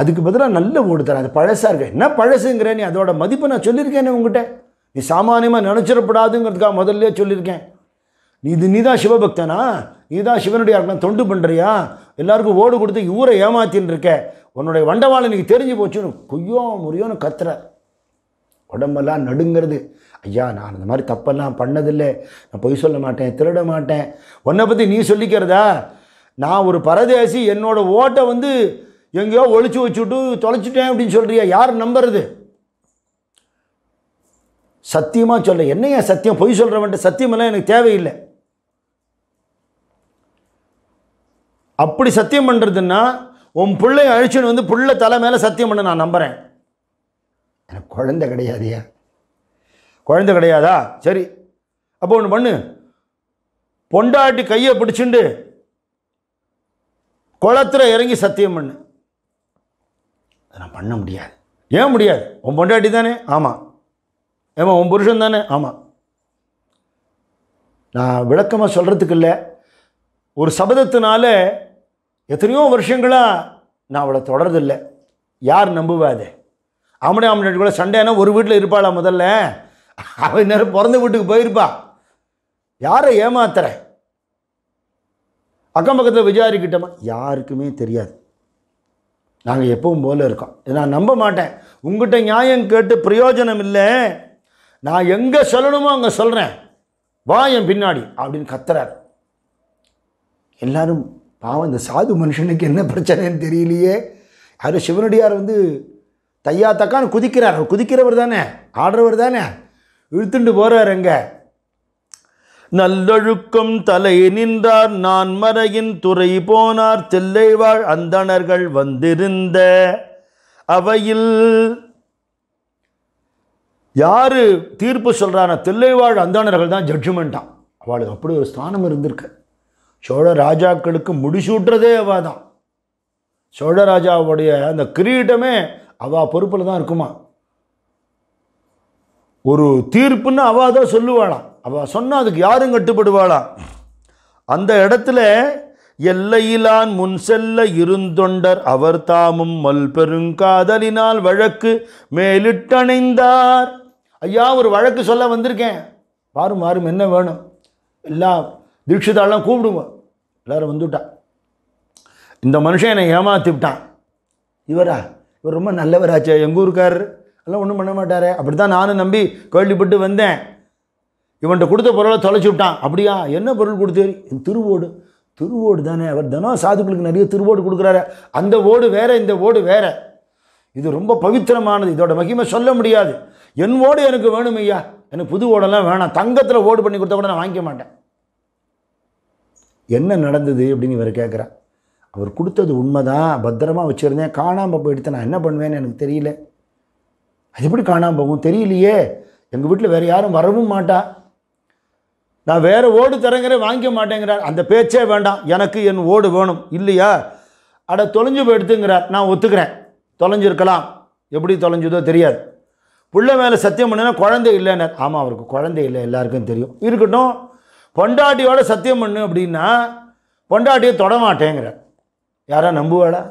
அதுக்கு பதிலாக நல்ல ஓடு தரேன் அது பழசாக இருக்க என்ன பழசுங்கிற நீ அதோட மதிப்பை நான் சொல்லியிருக்கேன் உங்ககிட்ட நீ சாமானியமாக நினச்சிடப்படாதுங்கிறதுக்காக முதல்ல சொல்லியிருக்கேன் நீ இது நீதான் சிவபக்தனா நீதான் சிவனுடைய யாருக்கெல்லாம் தொண்டு பண்ணுறியா எல்லாருக்கும் ஓடு கொடுத்து ஊரை ஏமாத்தின்னு இருக்க உன்னுடைய வண்டவாளை நீங்கள் தெரிஞ்சு போச்சுன்னு கொய்யோ முறியோன்னு கத்துற உடம்பெல்லாம் நடுங்கிறது ஐயா நான் அந்த மாதிரி தப்பெல்லாம் பண்ணதில்லை நான் பொய் சொல்ல மாட்டேன் திருட மாட்டேன் உன்னை பற்றி நீ சொல்லிக்கிறதா நான் ஒரு பரதேசி என்னோடய ஓட்டை வந்து எங்கேயோ ஒழிச்சு வச்சுட்டு தொலைச்சிட்டேன் அப்படின்னு சொல்கிறியா யார் நம்புறது சத்தியமாக சொல்ல என்னையா சத்தியம் பொய் சொல்கிறவன்ட்டு சத்தியமெல்லாம் எனக்கு தேவையில்லை அப்படி சத்தியம் பண்ணுறதுன்னா உன் பிள்ளைய அழிச்சுன்னு வந்து புள்ள தலை மேலே சத்தியம் பண்ண நான் நம்புகிறேன் எனக்கு குழந்த கிடையாதியா குழந்த கிடையாதா சரி அப்போ ஒன்று பண்ணு பொண்டாட்டி கையை பிடிச்சிண்டு குளத்தில் இறங்கி சத்தியம் பண்ணு அதை நான் பண்ண முடியாது ஏன் முடியாது உன் பொண்டாட்டி தானே ஆமாம் ஏமா உன் புருஷன் தானே ஆமாம் நான் விளக்கமாக சொல்கிறதுக்கு இல்லை ஒரு சபதத்தினால எத்தனையோ வருஷங்களாக நான் அவளை தொடர்றதில்லை யார் நம்புவாது அவனே அவன் கூட சண்டைனா ஒரு வீட்டில் இருப்பாளா முதல்ல அவன் நேரம் பிறந்த வீட்டுக்கு போயிருப்பா யாரை ஏமாத்துற அக்கம் பக்கத்தில் விசாரிக்கிட்டோமா யாருக்குமே தெரியாது நாங்கள் எப்பவும் போல் இருக்கோம் இதை நான் நம்ப மாட்டேன் உங்கள்கிட்ட நியாயம் கேட்டு பிரயோஜனம் இல்லை நான் எங்கே சொல்லணுமோ அங்கே சொல்கிறேன் வா என் பின்னாடி அப்படின்னு கத்துறாரு எல்லாரும் பாவம் இந்த சாது மனுஷனுக்கு என்ன பிரச்சனைன்னு தெரியலையே யார் சிவனடியார் வந்து தையா தக்கான்னு குதிக்கிறார் குதிக்கிறவர் தானே ஆடுறவர் தானே இழுத்துண்டு போகிறார் அங்கே நல்லொழுக்கும் தலை நின்றார் நான் மறையின் துறை போனார் வாழ் அந்தணர்கள் வந்திருந்த அவையில் யார் தீர்ப்பு சொல்கிறான வாழ் அந்தணர்கள் தான் ஜட்ஜ்மெண்ட்டான் அவளுக்கு அப்படி ஒரு ஸ்தானம் இருந்திருக்கு சோழ ராஜாக்களுக்கு முடிசூட்டுறதே அவள் தான் சோழ ராஜாவுடைய அந்த கிரீடமே அவா பொறுப்பில் தான் இருக்குமா ஒரு தீர்ப்புன்னு அவள் தான் சொல்லுவாளாம் அவள் சொன்னால் அதுக்கு யாரும் கட்டுப்படுவாளா அந்த இடத்துல எல்லையிலான் முன் செல்ல இருந்தொண்டர் அவர் தாமும் மல் பெருங்காதலினால் வழக்கு மேலிட்டணைந்தார் ஐயா ஒரு வழக்கு சொல்ல வந்திருக்கேன் பாரும் மாறும் என்ன வேணும் எல்லா தீட்சிதாலாம் கூப்பிடுவோம் எல்லாரும் வந்துவிட்டான் இந்த மனுஷன் என்னை விட்டான் இவரா இவர் ரொம்ப நல்லவராச்சே எங்கள் ஊருக்காரர் எல்லாம் ஒன்றும் பண்ண மாட்டார் அப்படி தான் நானும் நம்பி கேள்விப்பட்டு வந்தேன் இவன்கிட்ட கொடுத்த பொருளை தொலைச்சி விட்டான் அப்படியா என்ன பொருள் கொடுத்தேரி திருவோடு திருவோடு தானே அவர் தினம் சாதுக்களுக்கு நிறைய திருவோடு கொடுக்குறாரு அந்த ஓடு வேற இந்த ஓடு வேற இது ரொம்ப பவித்திரமானது இதோட மகிமை சொல்ல முடியாது என் ஓடு எனக்கு வேணும் ஐயா எனக்கு புது ஓடெல்லாம் வேணாம் தங்கத்தில் ஓடு பண்ணி கொடுத்தா கூட நான் வாங்கிக்க மாட்டேன் என்ன நடந்தது அப்படின்னு இவர் கேட்குறா அவர் கொடுத்தது உண்மைதான் பத்திரமாக வச்சுருந்தேன் காணாமல் போயிடுத்து நான் என்ன பண்ணுவேன்னு எனக்கு தெரியல அது எப்படி காணாமல் போகும் தெரியலையே எங்கள் வீட்டில் வேறு யாரும் வரவும் மாட்டா நான் வேறு ஓடு தரங்கிறேன் வாங்கிக்க மாட்டேங்கிறார் அந்த பேச்சே வேண்டாம் எனக்கு என் ஓடு வேணும் இல்லையா அட தொலைஞ்சு போயிடுத்துங்கிறார் நான் ஒத்துக்கிறேன் தொலைஞ்சிருக்கலாம் எப்படி தொலைஞ்சுதோ தெரியாது பிள்ளை மேலே சத்தியம் பண்ணுன்னா குழந்தை இல்லைன்னு ஆமாம் அவருக்கு குழந்தை இல்லை எல்லாருக்கும் தெரியும் இருக்கட்டும் பொண்டாட்டியோட சத்தியம் பண்ணு அப்படின்னா பொண்டாட்டியை தொடமாட்டேங்கிறார் யாரா நம்புவாளா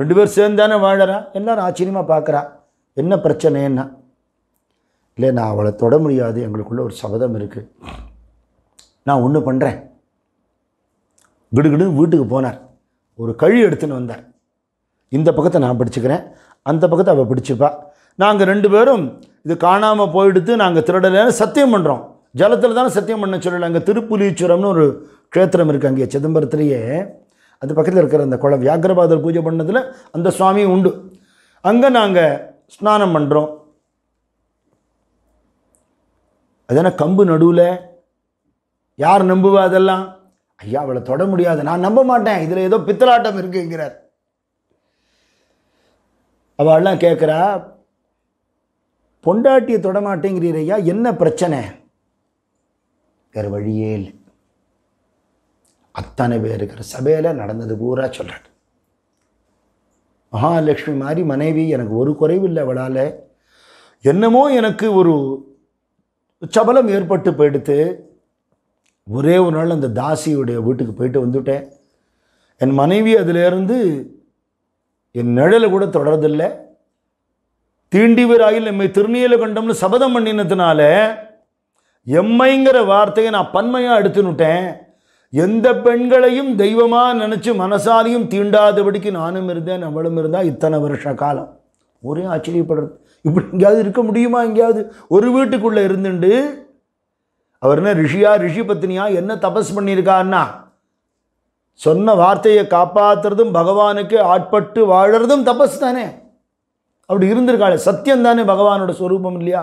ரெண்டு பேர் சேர்ந்து தானே வாழறா எல்லாரும் ஆச்சரியமாக பார்க்குறா என்ன பிரச்சனைன்னா இல்லை நான் அவளை தொட முடியாது எங்களுக்குள்ளே ஒரு சபதம் இருக்குது நான் ஒன்று பண்ணுறேன் கிடுகிடு வீட்டுக்கு போனார் ஒரு கழி எடுத்துன்னு வந்தார் இந்த பக்கத்தை நான் பிடிச்சிக்கிறேன் அந்த பக்கத்தை அவள் பிடிச்சிப்பா நாங்கள் ரெண்டு பேரும் இது காணாமல் போயிடுத்து நாங்கள் திருடலைன்னு சத்தியம் பண்ணுறோம் ஜலத்தில் தானே சத்தியம் பண்ண சொல்லலை அங்கே திருப்புலீச்சுரம்னு ஒரு க்ஷேத்திரம் இருக்குது அங்கே சிதம்பரத்துலேயே அது பக்கத்தில் இருக்கிற அந்த குளம் வியாகரபாதர் பூஜை பண்ணதில் அந்த சுவாமி உண்டு அங்கே நாங்கள் ஸ்நானம் பண்ணுறோம் அதனால் கம்பு நடுவில் யார் நம்புவா அதெல்லாம் ஐயா அவளை தொட முடியாது நான் நம்ப மாட்டேன் இதில் ஏதோ பித்தலாட்டம் இருக்குங்கிறார் அவள்லாம் கேட்குறா பொண்டாட்டியை தொடமாட்டேங்கிறீர் ஐயா என்ன பிரச்சனை வேறு வழியே இல்லை அத்தனை பேர் இருக்கிற சபையில் நடந்தது பூரா சொல்கிறார் மகாலட்சுமி மாதிரி மனைவி எனக்கு ஒரு குறைவு இல்லை அவளால் என்னமோ எனக்கு ஒரு சபலம் ஏற்பட்டு போயிடுத்து ஒரே ஒரு நாள் அந்த தாசியுடைய வீட்டுக்கு போயிட்டு வந்துவிட்டேன் என் மனைவி அதிலேருந்து என் நிழலை கூட தீண்டி தீண்டிவராயில் நம்மை திருநீல கண்டம்னு சபதம் பண்ணினதுனால எம்மைங்கிற வார்த்தையை நான் பன்மையாக எடுத்துனுட்டேன் எந்த பெண்களையும் தெய்வமாக நினச்சி மனசாலையும் தீண்டாதபடிக்கு நானும் இருந்தேன் நம்மளும் இருந்தால் இத்தனை வருஷ காலம் ஒரே ஆச்சரியப்படுறது இப்படி எங்கேயாவது இருக்க முடியுமா எங்கேயாவது ஒரு வீட்டுக்குள்ளே இருந்துட்டு அவர் என்ன ரிஷியா ரிஷி பத்தினியா என்ன தபஸ் பண்ணியிருக்காருன்னா சொன்ன வார்த்தையை காப்பாற்றுறதும் பகவானுக்கு ஆட்பட்டு வாழறதும் தபஸ் தானே அப்படி இருந்திருக்காள் சத்தியம் தானே பகவானோட ஸ்வரூபம் இல்லையா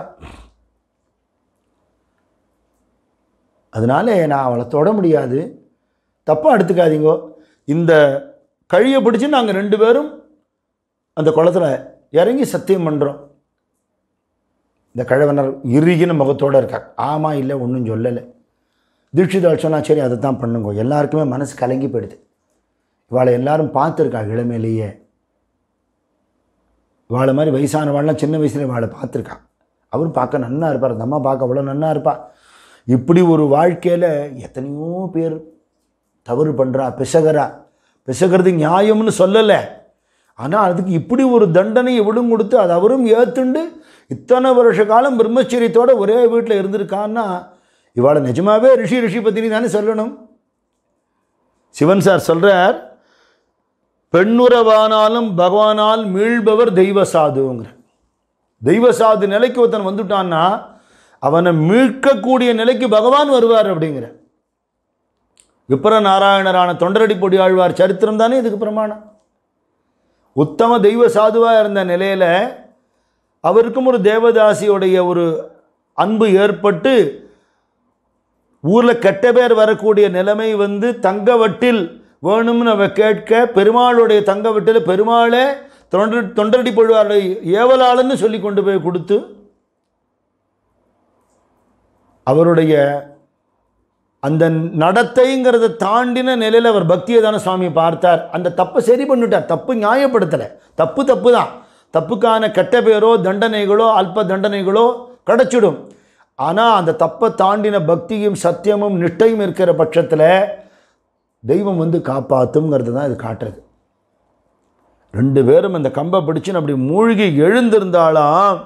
அதனால நான் அவளை தொட முடியாது தப்பாக எடுத்துக்காதீங்கோ இந்த கழியை பிடிச்சி நாங்கள் ரெண்டு பேரும் அந்த குளத்தில் இறங்கி சத்தியம் பண்ணுறோம் இந்த கழவனர் இறுகின முகத்தோடு இருக்கார் ஆமாம் இல்லை ஒன்றும் சொல்லலை தீட்சிதால் சொன்னால் சரி அதை தான் பண்ணுங்க எல்லாருக்குமே மனசு கலங்கி போயிடுது இவாளை எல்லாரும் பார்த்துருக்கா இளமையிலேயே இவாளை மாதிரி வயசானவாள்லாம் சின்ன வயசுல இவாளை பார்த்துருக்கா அவரும் பார்க்க நன்னா இருப்பார் அந்த அம்மா பார்க்க அவ்வளோ நன்னா இருப்பா இப்படி ஒரு வாழ்க்கையில் எத்தனையோ பேர் தவறு பண்ணுறா பிசகரா பிசகிறது நியாயம்னு சொல்லலை ஆனால் அதுக்கு இப்படி ஒரு தண்டனை எவ்வளோ கொடுத்து அது அவரும் ஏற்றுண்டு இத்தனை வருஷ காலம் பிரம்மச்சரியத்தோடு ஒரே வீட்டில் இருந்திருக்கான்னா இவாளை நிஜமாகவே ரிஷி ரிஷி பத்தினி தானே சொல்லணும் சிவன் சார் சொல்கிறார் பெண்ணுறவானாலும் பகவானால் மீள்பவர் தெய்வ சாதுங்கிற தெய்வ சாது நிலைக்கு ஒருத்தன் வந்துட்டான்னா அவனை மீட்கக்கூடிய நிலைக்கு பகவான் வருவார் அப்படிங்கிற விப்ர நாராயணரான தொண்டரடி பொடி ஆழ்வார் சரித்திரம் தானே இதுக்கு பிரமாணம் உத்தம தெய்வ சாதுவாக இருந்த நிலையில் அவருக்கும் ஒரு தேவதாசியோடைய ஒரு அன்பு ஏற்பட்டு ஊரில் கெட்ட பேர் வரக்கூடிய நிலைமை வந்து தங்கவட்டில் வேணும்னு அவ கேட்க பெருமாளுடைய தங்கவட்டில் பெருமாளே தொண்டர் தொண்டடி பொழுவாருடைய ஏவலாளன்னு சொல்லி கொண்டு போய் கொடுத்து அவருடைய அந்த நடத்தைங்கிறத தாண்டின நிலையில் அவர் பக்தியை தானே சுவாமி பார்த்தார் அந்த தப்பை சரி பண்ணிட்டார் தப்பு நியாயப்படுத்தலை தப்பு தப்பு தான் தப்புக்கான கெட்ட பேரோ தண்டனைகளோ அல்ப தண்டனைகளோ கிடச்சிடும் ஆனால் அந்த தப்பை தாண்டின பக்தியும் சத்தியமும் நிட்டையும் இருக்கிற பட்சத்தில் தெய்வம் வந்து காப்பாற்றுங்கிறது தான் இது காட்டுறது ரெண்டு பேரும் அந்த கம்பை பிடிச்சின்னு அப்படி மூழ்கி எழுந்திருந்தாலாம்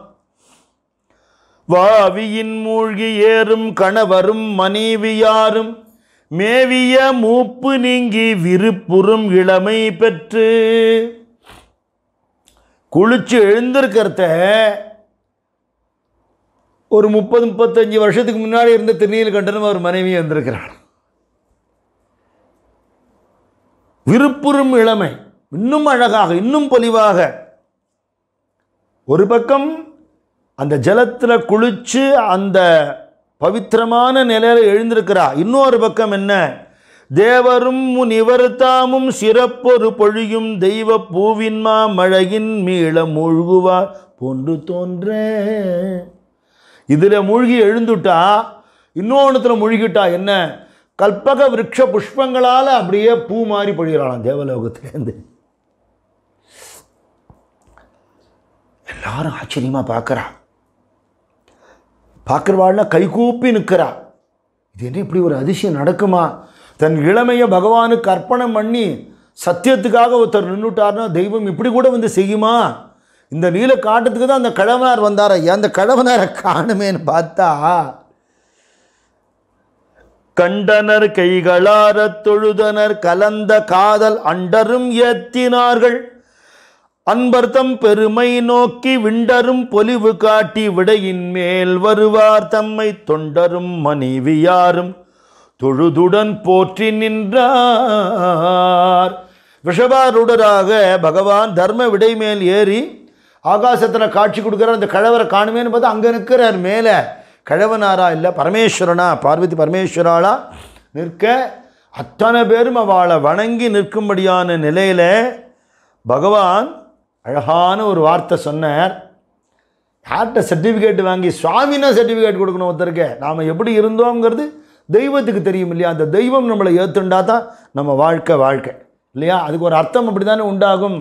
வாவியின் மூழ்கி ஏறும் கணவரும் மனைவியாரும் மேவிய மூப்பு நீங்கி விருப்புறும் இளமை பெற்று குளிச்சு எழுந்திருக்கிறத ஒரு முப்பது முப்பத்தஞ்சு வருஷத்துக்கு முன்னாடி இருந்த கண்டனம் அவர் மனைவி வந்திருக்கிறார் விருப்புறும் இளமை இன்னும் அழகாக இன்னும் பொலிவாக ஒரு பக்கம் அந்த ஜலத்தில் குளித்து அந்த பவித்திரமான நிலையில் எழுந்திருக்கிறா இன்னொரு பக்கம் என்ன தேவரும் முனிவர் தாமும் சிறப்பொரு பொழியும் தெய்வ பூவின்மா மழையின் மீள மூழ்குவார் போன்று தோன்ற இதில் மூழ்கி எழுந்துட்டா இன்னொன்றுத்தில் மூழ்கிட்டா என்ன கல்பக விரக்ஷ புஷ்பங்களால் அப்படியே பூ மாறி பொழிகிறாளாம் தேவலோகத்திலேருந்து எல்லாரும் ஆச்சரியமாக பார்க்குறா பார்க்குறவாள்னா கைகூப்பி நிற்கிறா இது என்ன இப்படி ஒரு அதிசயம் நடக்குமா தன் இளமையை பகவானுக்கு அர்ப்பணம் பண்ணி சத்தியத்துக்காக ஒருத்தர் நின்றுட்டார்னா தெய்வம் இப்படி கூட வந்து செய்யுமா இந்த நீல காட்டத்துக்கு தான் அந்த கிழவனார் வந்தார் ஐயா அந்த கிழவனாரை காணுமேன்னு பார்த்தா கண்டனர் கைகளார தொழுதனர் கலந்த காதல் அண்டரும் ஏத்தினார்கள் அன்பர்தம் பெருமை நோக்கி விண்டரும் பொலிவு காட்டி விடையின் மேல் வருவார் தம்மை தொண்டரும் மனைவியாரும் தொழுதுடன் போற்றி நின்றார் விஷபாரூடராக பகவான் தர்ம விடை மேல் ஏறி ஆகாசத்தில் காட்சி கொடுக்குறார் அந்த கழவரை காணுமேன்னு பார்த்தா அங்கே நிற்கிறார் மேலே கழவனாரா இல்லை பரமேஸ்வரனா பார்வதி பரமேஸ்வராளா நிற்க அத்தனை பேரும் அவளை வணங்கி நிற்கும்படியான நிலையில் பகவான் அழகான ஒரு வார்த்தை சொன்னார் யார்கிட்ட சர்டிஃபிகேட் வாங்கி சுவாமினா சர்டிஃபிகேட் கொடுக்கணும் ஒருத்தருக்கு நாம் எப்படி இருந்தோங்கிறது தெய்வத்துக்கு தெரியும் இல்லையா அந்த தெய்வம் நம்மளை ஏற்றுண்டா தான் நம்ம வாழ்க்கை வாழ்க்கை இல்லையா அதுக்கு ஒரு அர்த்தம் அப்படி தானே உண்டாகும்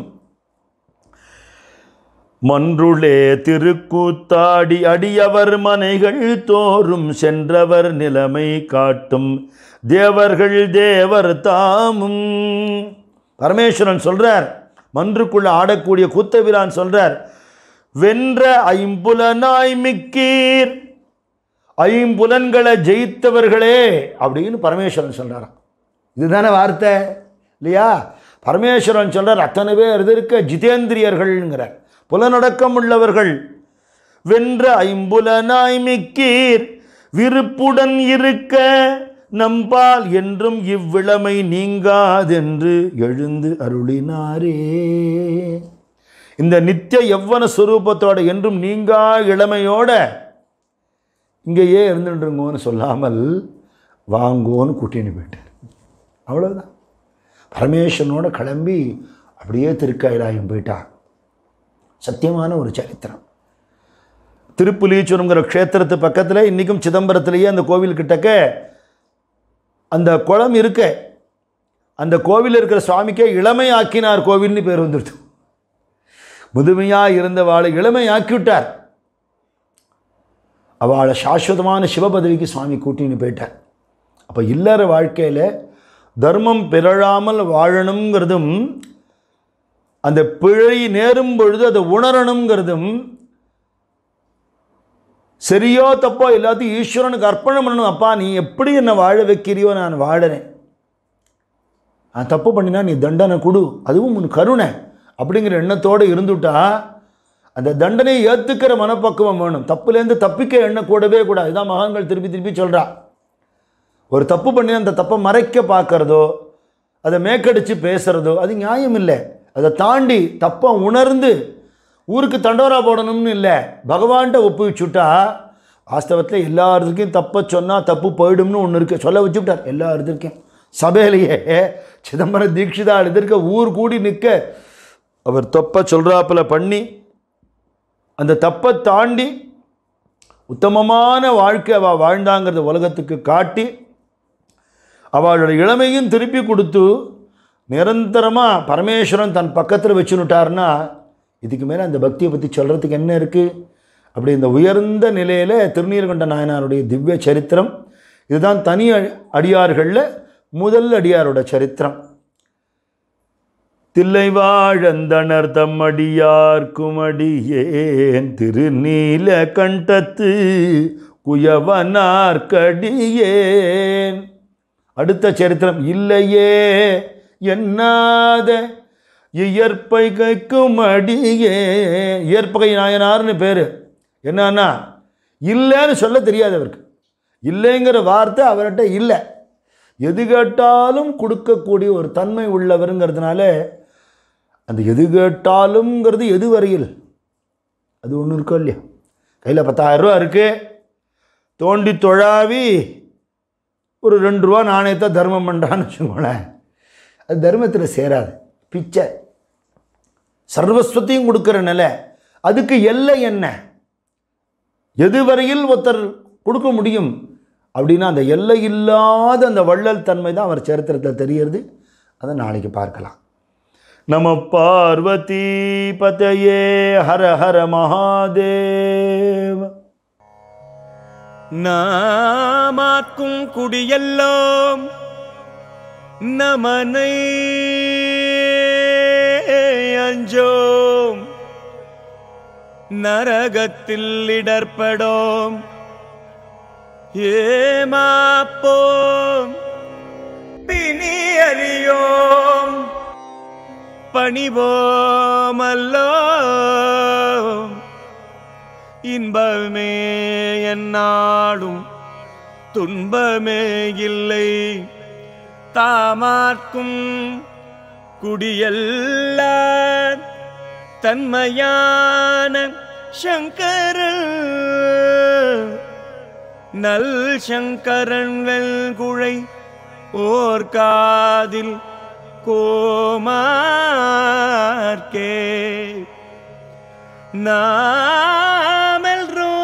மன்றுளே திருக்கூத்தாடி அடியவர் மனைகள் தோறும் சென்றவர் நிலைமை காட்டும் தேவர்கள் தேவர் தாமும் பரமேஸ்வரன் சொல்கிறார் மன்றுக்குள்ளே ஆடக்கூடிய கூத்தவிழான் சொல்கிறார் வென்ற ஐம்புலனாய் மிக்கீர் ஐம்புலன்களை ஜெயித்தவர்களே அப்படின்னு பரமேஸ்வரன் சொல்கிறாராம் இதுதானே வார்த்தை இல்லையா பரமேஸ்வரன் சொல்கிறார் அத்தனை பேர் இருக்க ஜிதேந்திரியர்கள்ங்கிறார் புலனடக்கம் உள்ளவர்கள் வென்ற ஐம்புலனாய் மிக்கீர் விருப்புடன் இருக்க நம்பால் என்றும் இவ்விழமை நீங்காதென்று எழுந்து அருளினாரே இந்த நித்திய எவ்வன சுரூபத்தோட என்றும் நீங்கா இளமையோட இங்கேயே இருந்துட்டுருங்கோன்னு சொல்லாமல் வாங்கோன்னு கூட்டின்னு போயிட்டார் அவ்வளோதான் பரமேஸ்வரனோட கிளம்பி அப்படியே திருக்காயிலாயம் போயிட்டான் சத்தியமான ஒரு சரித்திரம் திருப்புலீச்சுரங்கிற க்ஷேத்திரத்து பக்கத்தில் இன்றைக்கும் சிதம்பரத்துலேயே அந்த கோவில் கிட்டக்க அந்த குளம் இருக்க அந்த கோவில் இருக்கிற சுவாமிக்கே இளமை ஆக்கினார் கோவில்னு பேர் வந்துடுச்சு முதுமையாக இருந்த வாழை இளமை ஆக்கிவிட்டார் அவளை சாஸ்வதமான சிவபதவிக்கு சுவாமி கூட்டின்னு போயிட்டார் அப்போ இல்லற வாழ்க்கையில் தர்மம் பிறழாமல் வாழணுங்கிறதும் அந்த பிழை நேரும் பொழுது அதை உணரணுங்கிறதும் சரியோ தப்போ எல்லாத்தையும் ஈஸ்வரனுக்கு அர்ப்பணம் பண்ணணும் அப்பா நீ எப்படி என்னை வாழ வைக்கிறியோ நான் வாழறேன் நான் தப்பு பண்ணினா நீ தண்டனை கொடு அதுவும் உன் கருணை அப்படிங்கிற எண்ணத்தோடு இருந்துட்டா அந்த தண்டனையை ஏற்றுக்கிற மனப்பக்குவம் வேணும் தப்புலேருந்து தப்பிக்க எண்ணக்கூடவே கூடாது இதான் மகான்கள் திருப்பி திருப்பி சொல்கிறா ஒரு தப்பு பண்ணி அந்த தப்பை மறைக்க பார்க்குறதோ அதை மேக்கடிச்சு பேசுகிறதோ அது நியாயம் இல்லை அதை தாண்டி தப்பை உணர்ந்து ஊருக்கு தண்டோரா போடணும்னு இல்லை பகவான்கிட்ட ஒப்புவிச்சுட்டா வாஸ்தவத்தில் எல்லாருக்கும் இடத்துக்கும் தப்பை சொன்னால் தப்பு போயிடும்னு ஒன்று இருக்கு சொல்ல வச்சுவிட்டார் எல்லா இடத்துக்கும் சபையிலேயே சிதம்பரம் தீட்சிதா எழுதிருக்க ஊர் கூடி நிற்க அவர் தப்பை சொல்கிறாப்புல பண்ணி அந்த தப்பை தாண்டி உத்தமமான வாழ்க்கை அவள் வாழ்ந்தாங்கிறத உலகத்துக்கு காட்டி அவளோட இளமையும் திருப்பி கொடுத்து நிரந்தரமாக பரமேஸ்வரன் தன் பக்கத்தில் வச்சுனுட்டார்னா இதுக்கு மேலே அந்த பக்தியை பற்றி சொல்கிறதுக்கு என்ன இருக்குது அப்படி இந்த உயர்ந்த நிலையில் திருநீர்கொண்ட நாயனாருடைய திவ்ய சரித்திரம் இதுதான் தனி அடியார்களில் முதல் அடியாரோட சரித்திரம் தில்லை வாழந்தனர் தம்மடியார்க்கும் குமடியேன் திருநீல கண்டத்து குயவனார்கடியேன் அடுத்த சரித்திரம் இல்லையே என்னாத இயற்பை கைக்கும் அடியே இயற்பகை நாயனார்னு பேர் என்னன்னா இல்லைன்னு சொல்ல தெரியாது அவருக்கு இல்லைங்கிற வார்த்தை அவர்கிட்ட இல்லை எது கேட்டாலும் கொடுக்கக்கூடிய ஒரு தன்மை உள்ளவருங்கிறதுனால அந்த எது கேட்டாலுங்கிறது எது வரையில் அது ஒன்றும் இருக்கோ இல்லையா கையில் பத்தாயிரரூவா இருக்குது தோண்டி தொழாவி ஒரு ரெண்டு ரூபா நாணயத்தை தர்மம் பண்ணுறான்னு வச்சுக்கோங்களேன் அது தர்மத்தில் சேராது பிச்சை சர்வஸ்வத்தையும் கொடுக்குற நிலை அதுக்கு எல்லை என்ன எது வரையில் ஒருத்தர் கொடுக்க முடியும் அப்படின்னா அந்த எல்லை இல்லாத அந்த வள்ளல் தன்மை தான் அவர் சரித்திரத்தில் தெரிகிறது அதை நாளைக்கு பார்க்கலாம் நம பார்வதி பதையே ஹர ஹர மகாதேவ நாமாக்கும் குடியெல்லாம் நமனை அஞ்சோம் நரகத்தில் இடர்படோம் ஏமாப்போம் பிணியறியோம் அறியோம் பணிவோமல்லோ இன்பமே என்னாடும் துன்பமே இல்லை தாமார்க்கும் குடியல்ல தன்மையான சங்கர நல் சங்கரன் வெல்குழை ஓர்காதில் comarque நாமெல்ரோ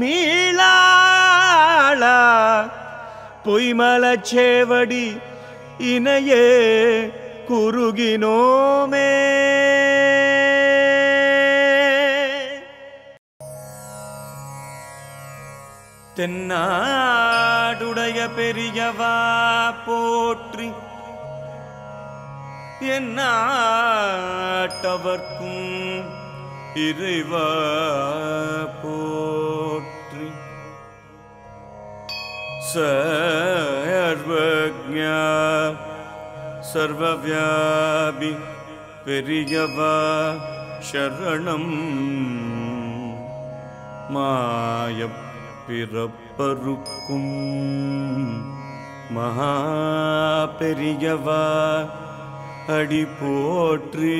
மீளாள பொய்மலச்சேவடி இணையே குறுகினோமே தென்னாடுடைய பெரியவா போற்றி என்னாட்டவர்க்கும் இறைவா போற்றி சர்வஜா சர்வவியாபி பெரியவா சரணம் மாய பிறப்பருக்கும் மகா பெரியவா அடி போற்றி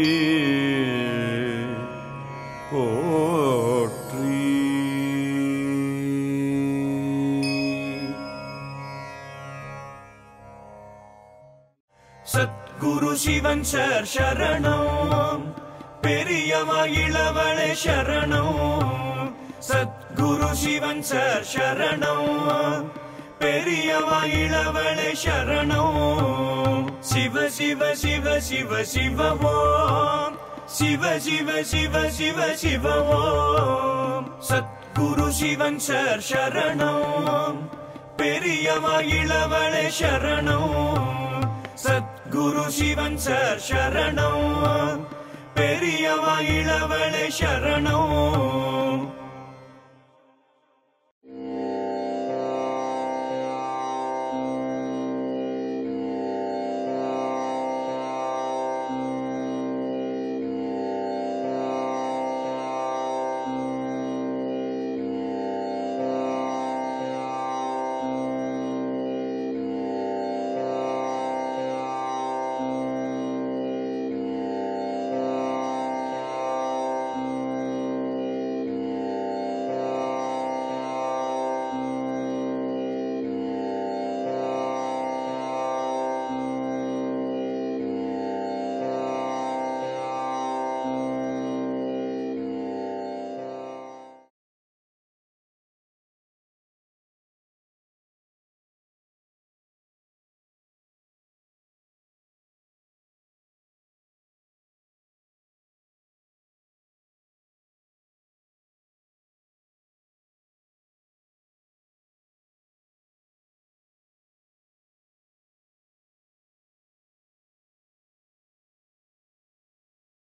போற்றி சத்குரு சிவன் சார் சரணம் பெரியவா இளவளை சரணம் சத்குரு சிவன் சார் சரணம் பெரியவா இளவளை சரணம் சிவ சிவ சிவ சிவ சிவவோம் சிவ சிவ சிவ சிவ சிவவோம் சத்குரு சிவன் சார் சரணம் பெரியவா இளவளே சரணம் சத்குரு சிவன் சார் சரணம் பெரியவா இளவளே சரணம்